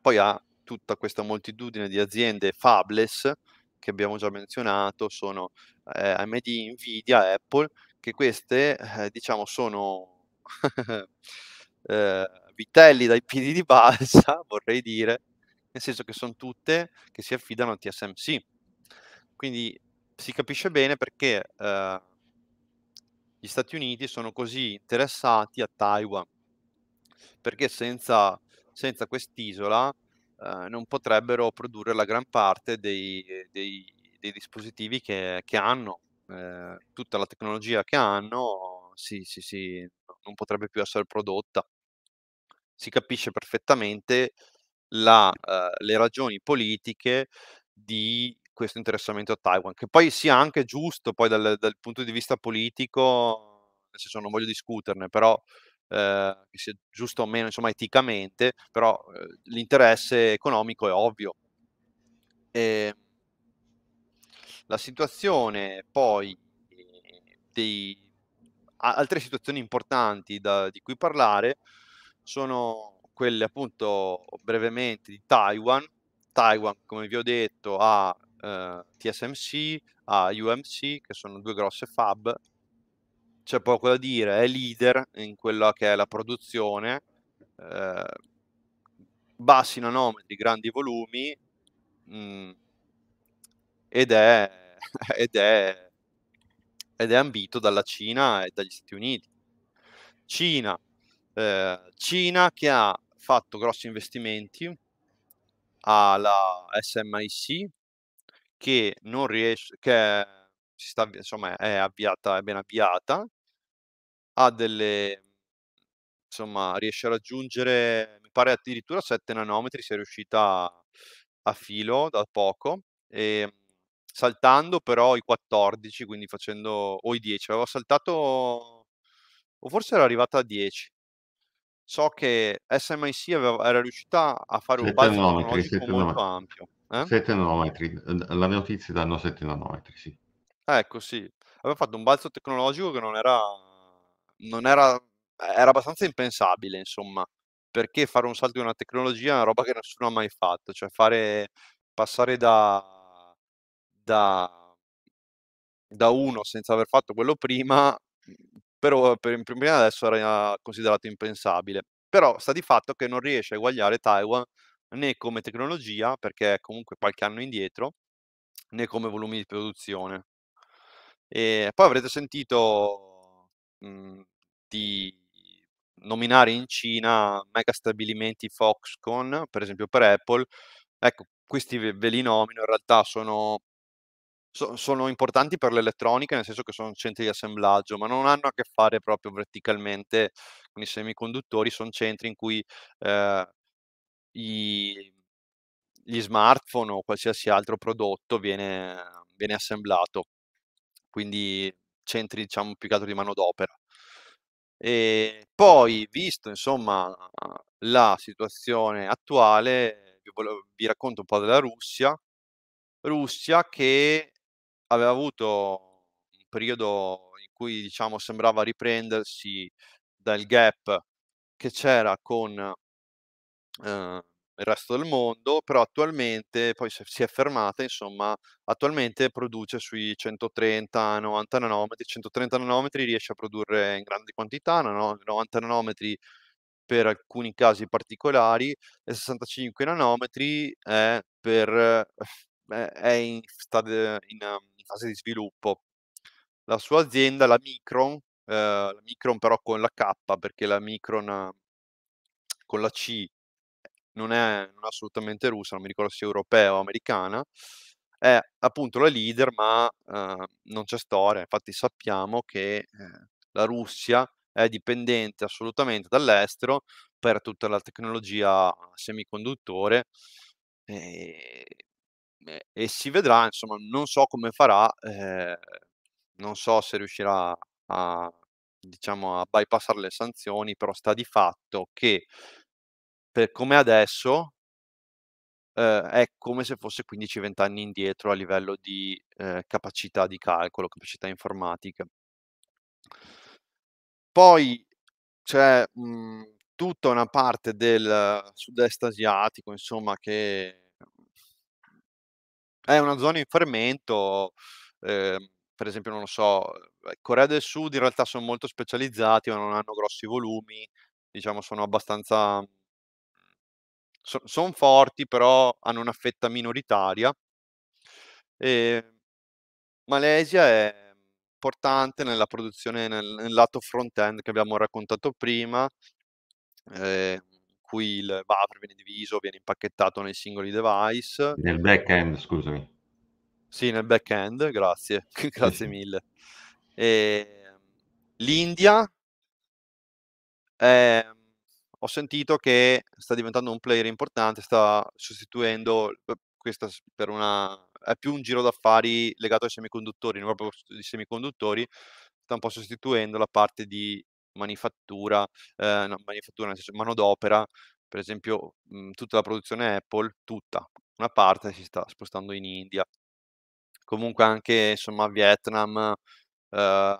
Poi ha tutta questa moltitudine di aziende fabless che abbiamo già menzionato, sono eh, AMD, Nvidia, Apple, che queste eh, diciamo sono eh, vitelli dai piedi di balsa, vorrei dire, nel senso che sono tutte che si affidano a TSMC quindi si capisce bene perché eh, gli Stati Uniti sono così interessati a Taiwan, perché senza, senza quest'isola eh, non potrebbero produrre la gran parte dei, dei, dei dispositivi che, che hanno, eh, tutta la tecnologia che hanno sì, sì, sì, non potrebbe più essere prodotta. Si capisce perfettamente la, ehm, le ragioni politiche di questo interessamento a Taiwan, che poi sia anche giusto poi dal, dal punto di vista politico, nel senso non voglio discuterne, però eh, che sia giusto o meno, insomma, eticamente, però eh, l'interesse economico è ovvio. E ehm, la situazione poi eh, dei, altre situazioni importanti da, di cui parlare sono quelle appunto brevemente di Taiwan. Taiwan, come vi ho detto, ha eh, TSMC, a UMC, che sono due grosse fab. C'è poco da dire, è leader in quella che è la produzione, eh, bassi nanometri, grandi volumi, mh, mm, ed, è, ed, è, ed è ambito dalla Cina e dagli Stati Uniti. Cina, eh, Cina che ha fatto grossi investimenti alla SMIC, che non riesce, che si sta, insomma, è avviata, è ben avviata, ha delle, insomma, riesce a raggiungere, mi pare addirittura 7 nanometri, si è riuscita a, a filo da poco, e ehm, saltando però i 14, quindi facendo, o i 10, avevo saltato, o forse era arrivata a 10. So che SMIC aveva, era riuscita a fare un balzo tecnologico molto ampio 7 eh? nanometri, la mia notizia danno 7 nanometri, sì. Ah, ecco, sì. Aveva fatto un balzo tecnologico che non era... non era... era abbastanza impensabile, insomma. Perché fare un salto di una tecnologia è una roba che nessuno ha mai fatto, cioè fare... passare da... da da uno senza aver fatto quello prima, però per in prima adesso era considerato impensabile. Però sta di fatto che non riesce a eguagliare Taiwan né come tecnologia, perché è comunque qualche anno indietro, né come volumi di produzione. E poi avrete sentito mh, mhmm, di nominare in Cina mega stabilimenti Foxconn, per esempio per Apple. Ecco, questi ve, ve li nomino, in realtà sono, so, sono importanti per l'elettronica, nel senso che sono centri di assemblaggio, ma non hanno a che fare proprio verticalmente con i semiconduttori, sono centri in cui eh, i, gli smartphone o qualsiasi altro prodotto viene, viene assemblato, quindi centri diciamo più che altro di manodopera. E poi, visto insomma la situazione attuale, vi, volevo, vi racconto un po' della Russia. Russia che aveva avuto un periodo in cui diciamo sembrava riprendersi dal gap che c'era con eh, il resto del mondo, però attualmente poi si è fermata, insomma, attualmente produce sui 130 90 nanometri, 130 nanometri riesce a produrre in grandi quantità, 90 nanometri per alcuni casi particolari e 65 nanometri è, per, eh, è in, in, ehm, in fase di sviluppo. La sua azienda, la Micron, eh, la Micron però con la K perché la Micron con la C non è, non è assolutamente russa, non mi ricordo se europea o americana, è appunto la leader, ma eh, non c'è storia. Infatti sappiamo che eh, la Russia è dipendente assolutamente dall'estero per tutta la tecnologia semiconduttore ehm, e, e si vedrà, insomma, non so come farà, eh, non so se riuscirà a, diciamo, a bypassare le sanzioni, però sta di fatto che per come adesso eh, è come se fosse 15-20 anni indietro a livello di eh, capacità di calcolo, capacità informatica. Poi c'è mh, mm, tutta una parte del sud-est asiatico, insomma, che è una zona in fermento. Eh, per esempio, non lo so, eh, Corea del Sud in realtà sono molto specializzati, ma non hanno grossi volumi, diciamo, sono abbastanza so, sono forti, però hanno una fetta minoritaria. E ehm, Malesia è importante nella produzione nel, nel lato front-end che abbiamo raccontato prima, eh, in cui il buffer viene diviso, viene impacchettato nei singoli device. Nel back-end, scusami. Sì, nel back-end, grazie, grazie mille. E, ehm, L'India è ho sentito che sta diventando un player importante, sta sostituendo questa per una è più un giro d'affari legato ai semiconduttori, non proprio di semiconduttori, sta un po' sostituendo la parte di manifattura, eh, no, manifattura nel senso manodopera, per esempio mh, mhmm, tutta la produzione Apple, tutta, una parte si sta spostando in India. Comunque anche insomma Vietnam eh,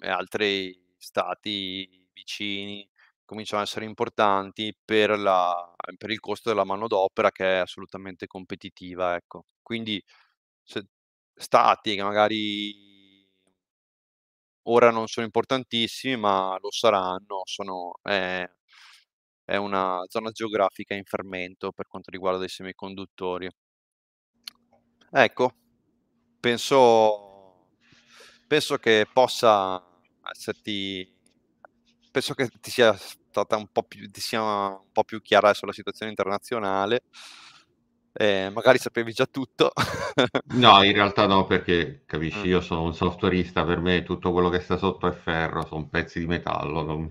e altri stati vicini cominciano a essere importanti per, la, per il costo della manodopera che è assolutamente competitiva. Ecco. Quindi se, stati che magari ora non sono importantissimi, ma lo saranno, sono, è, è una zona geografica in fermento per quanto riguarda i semiconduttori. Ecco, penso, penso che possa esserti penso che ti sia stata un po' più, ti un po' più chiara sulla situazione internazionale. Eh, magari sapevi già tutto. no, in realtà no, perché capisci, mm. io sono un softwareista, per me tutto quello che sta sotto è ferro, sono pezzi di metallo, non mi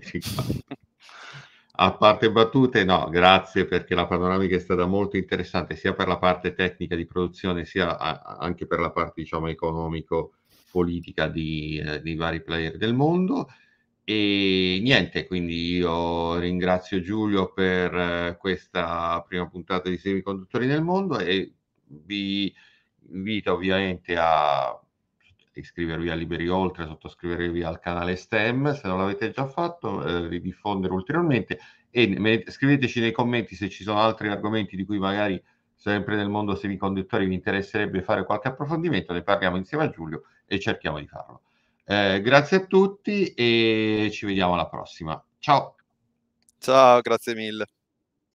A parte battute, no, grazie perché la panoramica è stata molto interessante sia per la parte tecnica di produzione sia a- anche per la parte diciamo economico-politica di, eh, di vari player del mondo. E niente, quindi io ringrazio Giulio per eh, questa prima puntata di Semiconduttori nel mondo e vi invito ovviamente a iscrivervi a Liberi Oltre, a sottoscrivervi al canale STEM se non l'avete già fatto, eh, ridiffondere ulteriormente e scriveteci nei commenti se ci sono altri argomenti di cui magari sempre nel mondo semiconduttori vi interesserebbe fare qualche approfondimento, ne parliamo insieme a Giulio e cerchiamo di farlo. Eh, grazie a tutti e ci vediamo alla prossima. Ciao. Ciao, grazie mille.